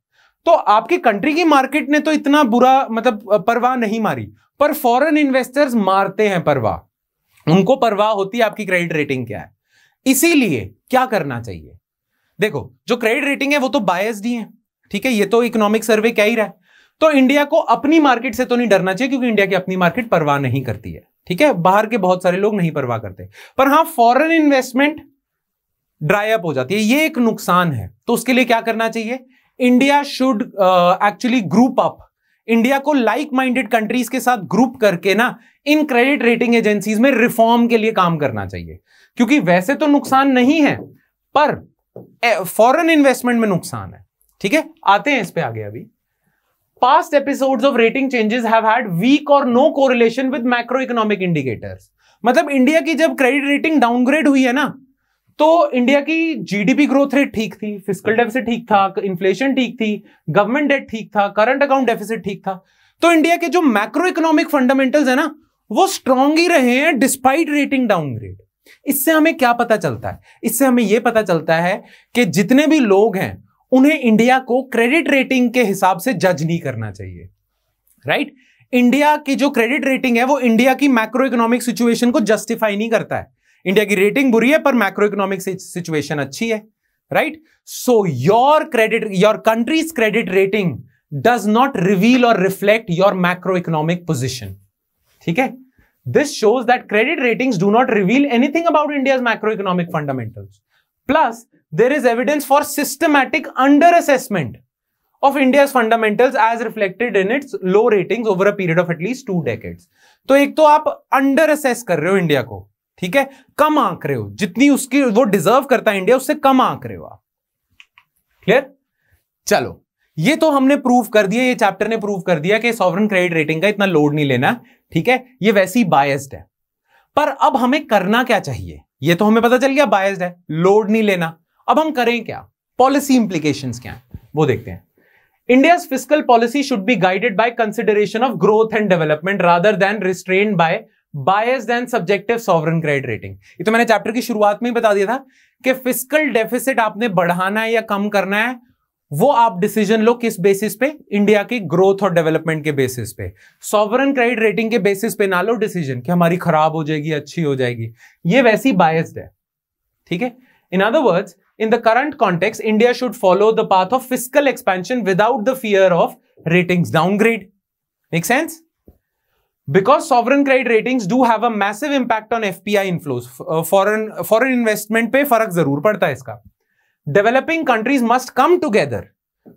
तो आपकी कंट्री की मार्केट ने तो इतना बुरा मतलब परवाह नहीं मारी पर फॉरेन इन्वेस्टर्स मारते हैं परवाह उनको परवाह होती है आपकी क्रेडिट रेटिंग क्या है इसीलिए क्या करना चाहिए देखो जो क्रेडिट रेटिंग है वो तो बायस्ड ही है ठीक है ये तो इकोनॉमिक सर्वे क्या ही रहा है तो इंडिया को अपनी मार्केट से तो नहीं डरना चाहिए क्योंकि इंडिया की अपनी मार्केट परवाह नहीं करती है ठीक है बाहर के बहुत सारे लोग नहीं परवाह करते पर हाँ फॉरेन इन्वेस्टमेंट ड्राई अप हो जाती है ये एक नुकसान है तो उसके लिए क्या करना चाहिए India should actually group up India को लाइक माइंडेड कंट्रीज के साथ ग्रुप करके ना इन क्रेडिट रेटिंग एजेंसीज में रिफॉर्म के लिए काम करना चाहिए क्योंकि वैसे तो नुकसान नहीं है पर फॉरेन इन्वेस्टमेंट में नुकसान है ठीक है आते हैं इस पे आगे अभी past episodes of rating changes have had weak और no correlation with macro economic indicators मतलब इंडिया की जब क्रेडिट रेटिंग डाउनग्रेड हुई है ना तो इंडिया की जीडीपी ग्रोथ रेट ठीक थी फिजिकल डेफिसिट ठीक था इन्फ्लेशन ठीक थी गवर्नमेंट डेट ठीक था करंट अकाउंट डेफिसिट ठीक था तो इंडिया के जो मैक्रो इकोनॉमिक फंडामेंटल्स है ना वो स्ट्रांग ही रहे हैं डिस्पाइट रेटिंग डाउनग्रेड इससे हमें क्या पता चलता है इससे हमें यह पता चलता है कि जितने भी लोग हैं उन्हें इंडिया को क्रेडिट रेटिंग के हिसाब से जज नहीं करना चाहिए राइट right? इंडिया की जो क्रेडिट रेटिंग है वो इंडिया की मैक्रो इकोनॉमिक सिचुएशन को जस्टिफाई नहीं करता है इंडिया की रेटिंग बुरी है पर मैक्रो इकोनॉमिक सिचुएशन अच्छी है right so your credit your countries credit rating does not reveal और reflect your macro economic position ठीक है this shows that credit rating do not reveal anything about India macro economic fundamental plus there is evidence for systematic under assessment of India fundamental as reflected in its low rating over a period of at least two decades तो एक तो आप under assess कर रहे हो India को ठीक है कम आंक रहे हो जितनी उसकी वो डिजर्व करता है इंडिया उससे कम आंक रहे हो आप क्लियर चलो ये तो हमने प्रूव कर दिया ये चैप्टर ने प्रूव कर दिया कि सॉवरन क्रेडिट रेटिंग का इतना लोड नहीं लेना ठीक है ये वैसी बायस्ड है पर अब हमें करना क्या चाहिए ये तो हमें पता चल गया बायस्ड है लोड नहीं लेना अब हम करें क्या पॉलिसी इंप्लीकेशन क्या है वो देखते हैं India physical policy should be guided by consideration of growth and development rather than restrain by bias then subjective sovereign credit rating ये तो मैंने चैप्टर की शुरुआत में ही बता दिया था कि फिजिकल डेफिसिट आपने बढ़ाना है या कम करना है वो आप डिसीजन लो किस बेसिस पे इंडिया की ग्रोथ और डेवलपमेंट के बेसिस पे सॉवरन क्रेडिट रेटिंग के बेसिस पे ना लो डिसीजन कि हमारी खराब हो जाएगी अच्छी हो जाएगी ये वैसी बायस्ड है ठीक है in other words in the current context India should follow the path of physical expansion without the fear of ratings downgrade make sense because sovereign credit ratings do have a massive impact on FPI inflows, uh, foreign foreign investment पे फर्क जरूर पड़ता है इसका. Developing countries must come together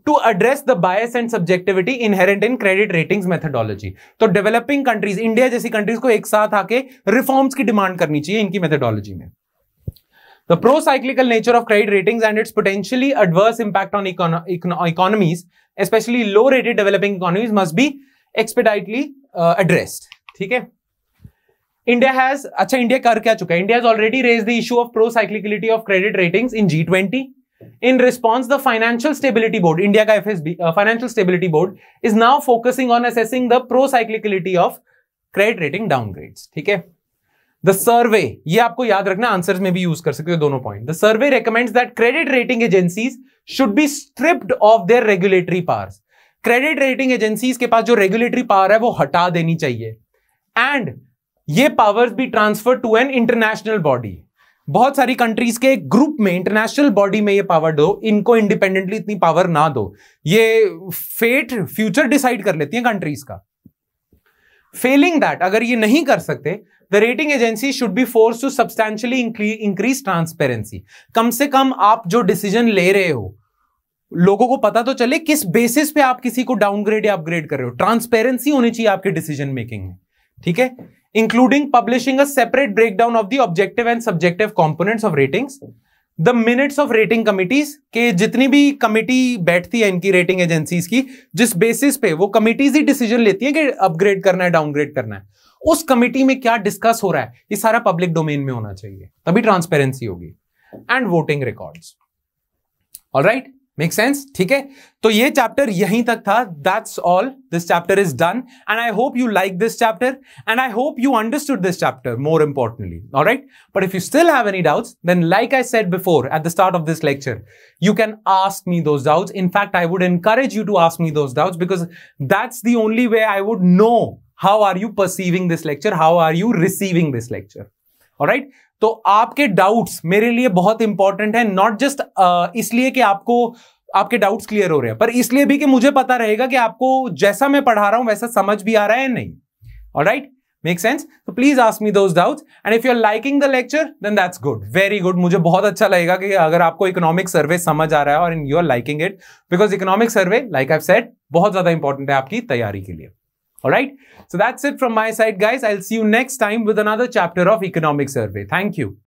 to address the bias and subjectivity inherent in credit ratings methodology. तो developing countries, India जैसी countries को एक साथ आके reforms की demand करनी चाहिए इनकी methodology में. The pro-cyclical nature of credit ratings and its potentially adverse impact on econ econ economies, especially low-rated developing economies, must be expeditiously addressed uh, ठीक है इंडिया हैज अच्छा इंडिया कर क्या चुका है India has already raise the issue of pro साइक्लिकलिटी of credit ratings in G twenty response response, the Financial Stability Board, India ka FSB, financial stability board is now focusing on on the pro pro of credit rating rating downgrades. ठीक है the survey ये आपको याद रखना answer में भी use कर सकते हो दोनों point the survey recommends that credit rating agencies should be stripped of their regulatory powers credit rating agencies के पास जो रेगुलेटरी पावर है वो हटा देनी चाहिए एंड ये पावर्स भी transfer to an international body बहुत सारी कंट्रीज के ग्रुप में इंटरनेशनल बॉडी में ये पावर दो इनको इंडिपेंडेंटली इतनी पावर ना दो ये फेट फ्यूचर डिसाइड कर लेती है कंट्रीज का फेलिंग दैट अगर ये नहीं कर सकते the rating agency should be force to substantially increase transparency कम से कम आप जो डिसीजन ले रहे हो लोगों को पता तो चले किस बेसिस पे आप किसी को डाउनग्रेड या अपग्रेड कर रहे हो ट्रांसपेरेंसी होनी चाहिए आपके डिसीजन मेकिंग में ठीक है including publishing a separate breakdown of the objective and subjective components of ratings the minutes of rating committees के जितनी भी कमेटी बैठती है इनकी रेटिंग एजेंसीज की जिस बेसिस पे वो कमिटीज ही डिसीजन लेती है कि अपग्रेड करना है डाउनग्रेड करना है उस कमेटी में क्या डिस्कस हो रहा है ये सारा पब्लिक डोमेन में होना चाहिए तभी ट्रांसपेरेंसी होगी and voting records all right make sense ठीक है तो ये चैप्टर यहीं तक था that's all this chapter is done and I hope you like this chapter and I hope you understood this chapter more importantly alright but if you still have any doubts then like I said before at the start of this lecture you can ask me those doubts in fact I would encourage you to ask me those doubts because that's the only way I would know how are you perceiving this lecture how are you receiving this lecture all right तो आपके doubts मेरे लिए बहुत important है not just इसलिए कि आपको आपके डाउट्स क्लियर हो रहे हैं पर इसलिए भी कि मुझे पता रहेगा कि आपको जैसा मैं पढ़ा रहा हूं वैसा समझ भी आ रहा है नहीं और राइट मेक सेंस तो please ask me those doubts and if you are liking the lecture then that's good very good मुझे बहुत अच्छा लगेगा कि अगर आपको इकोनॉमिक सर्वे समझ आ रहा है और you are liking it because economic survey like I said बहुत ज्यादा इंपॉर्टेंट है आपकी तैयारी के लिए All right. So that's it from my side, guys. I'll see you next time with another chapter of Economic Survey. Thank you.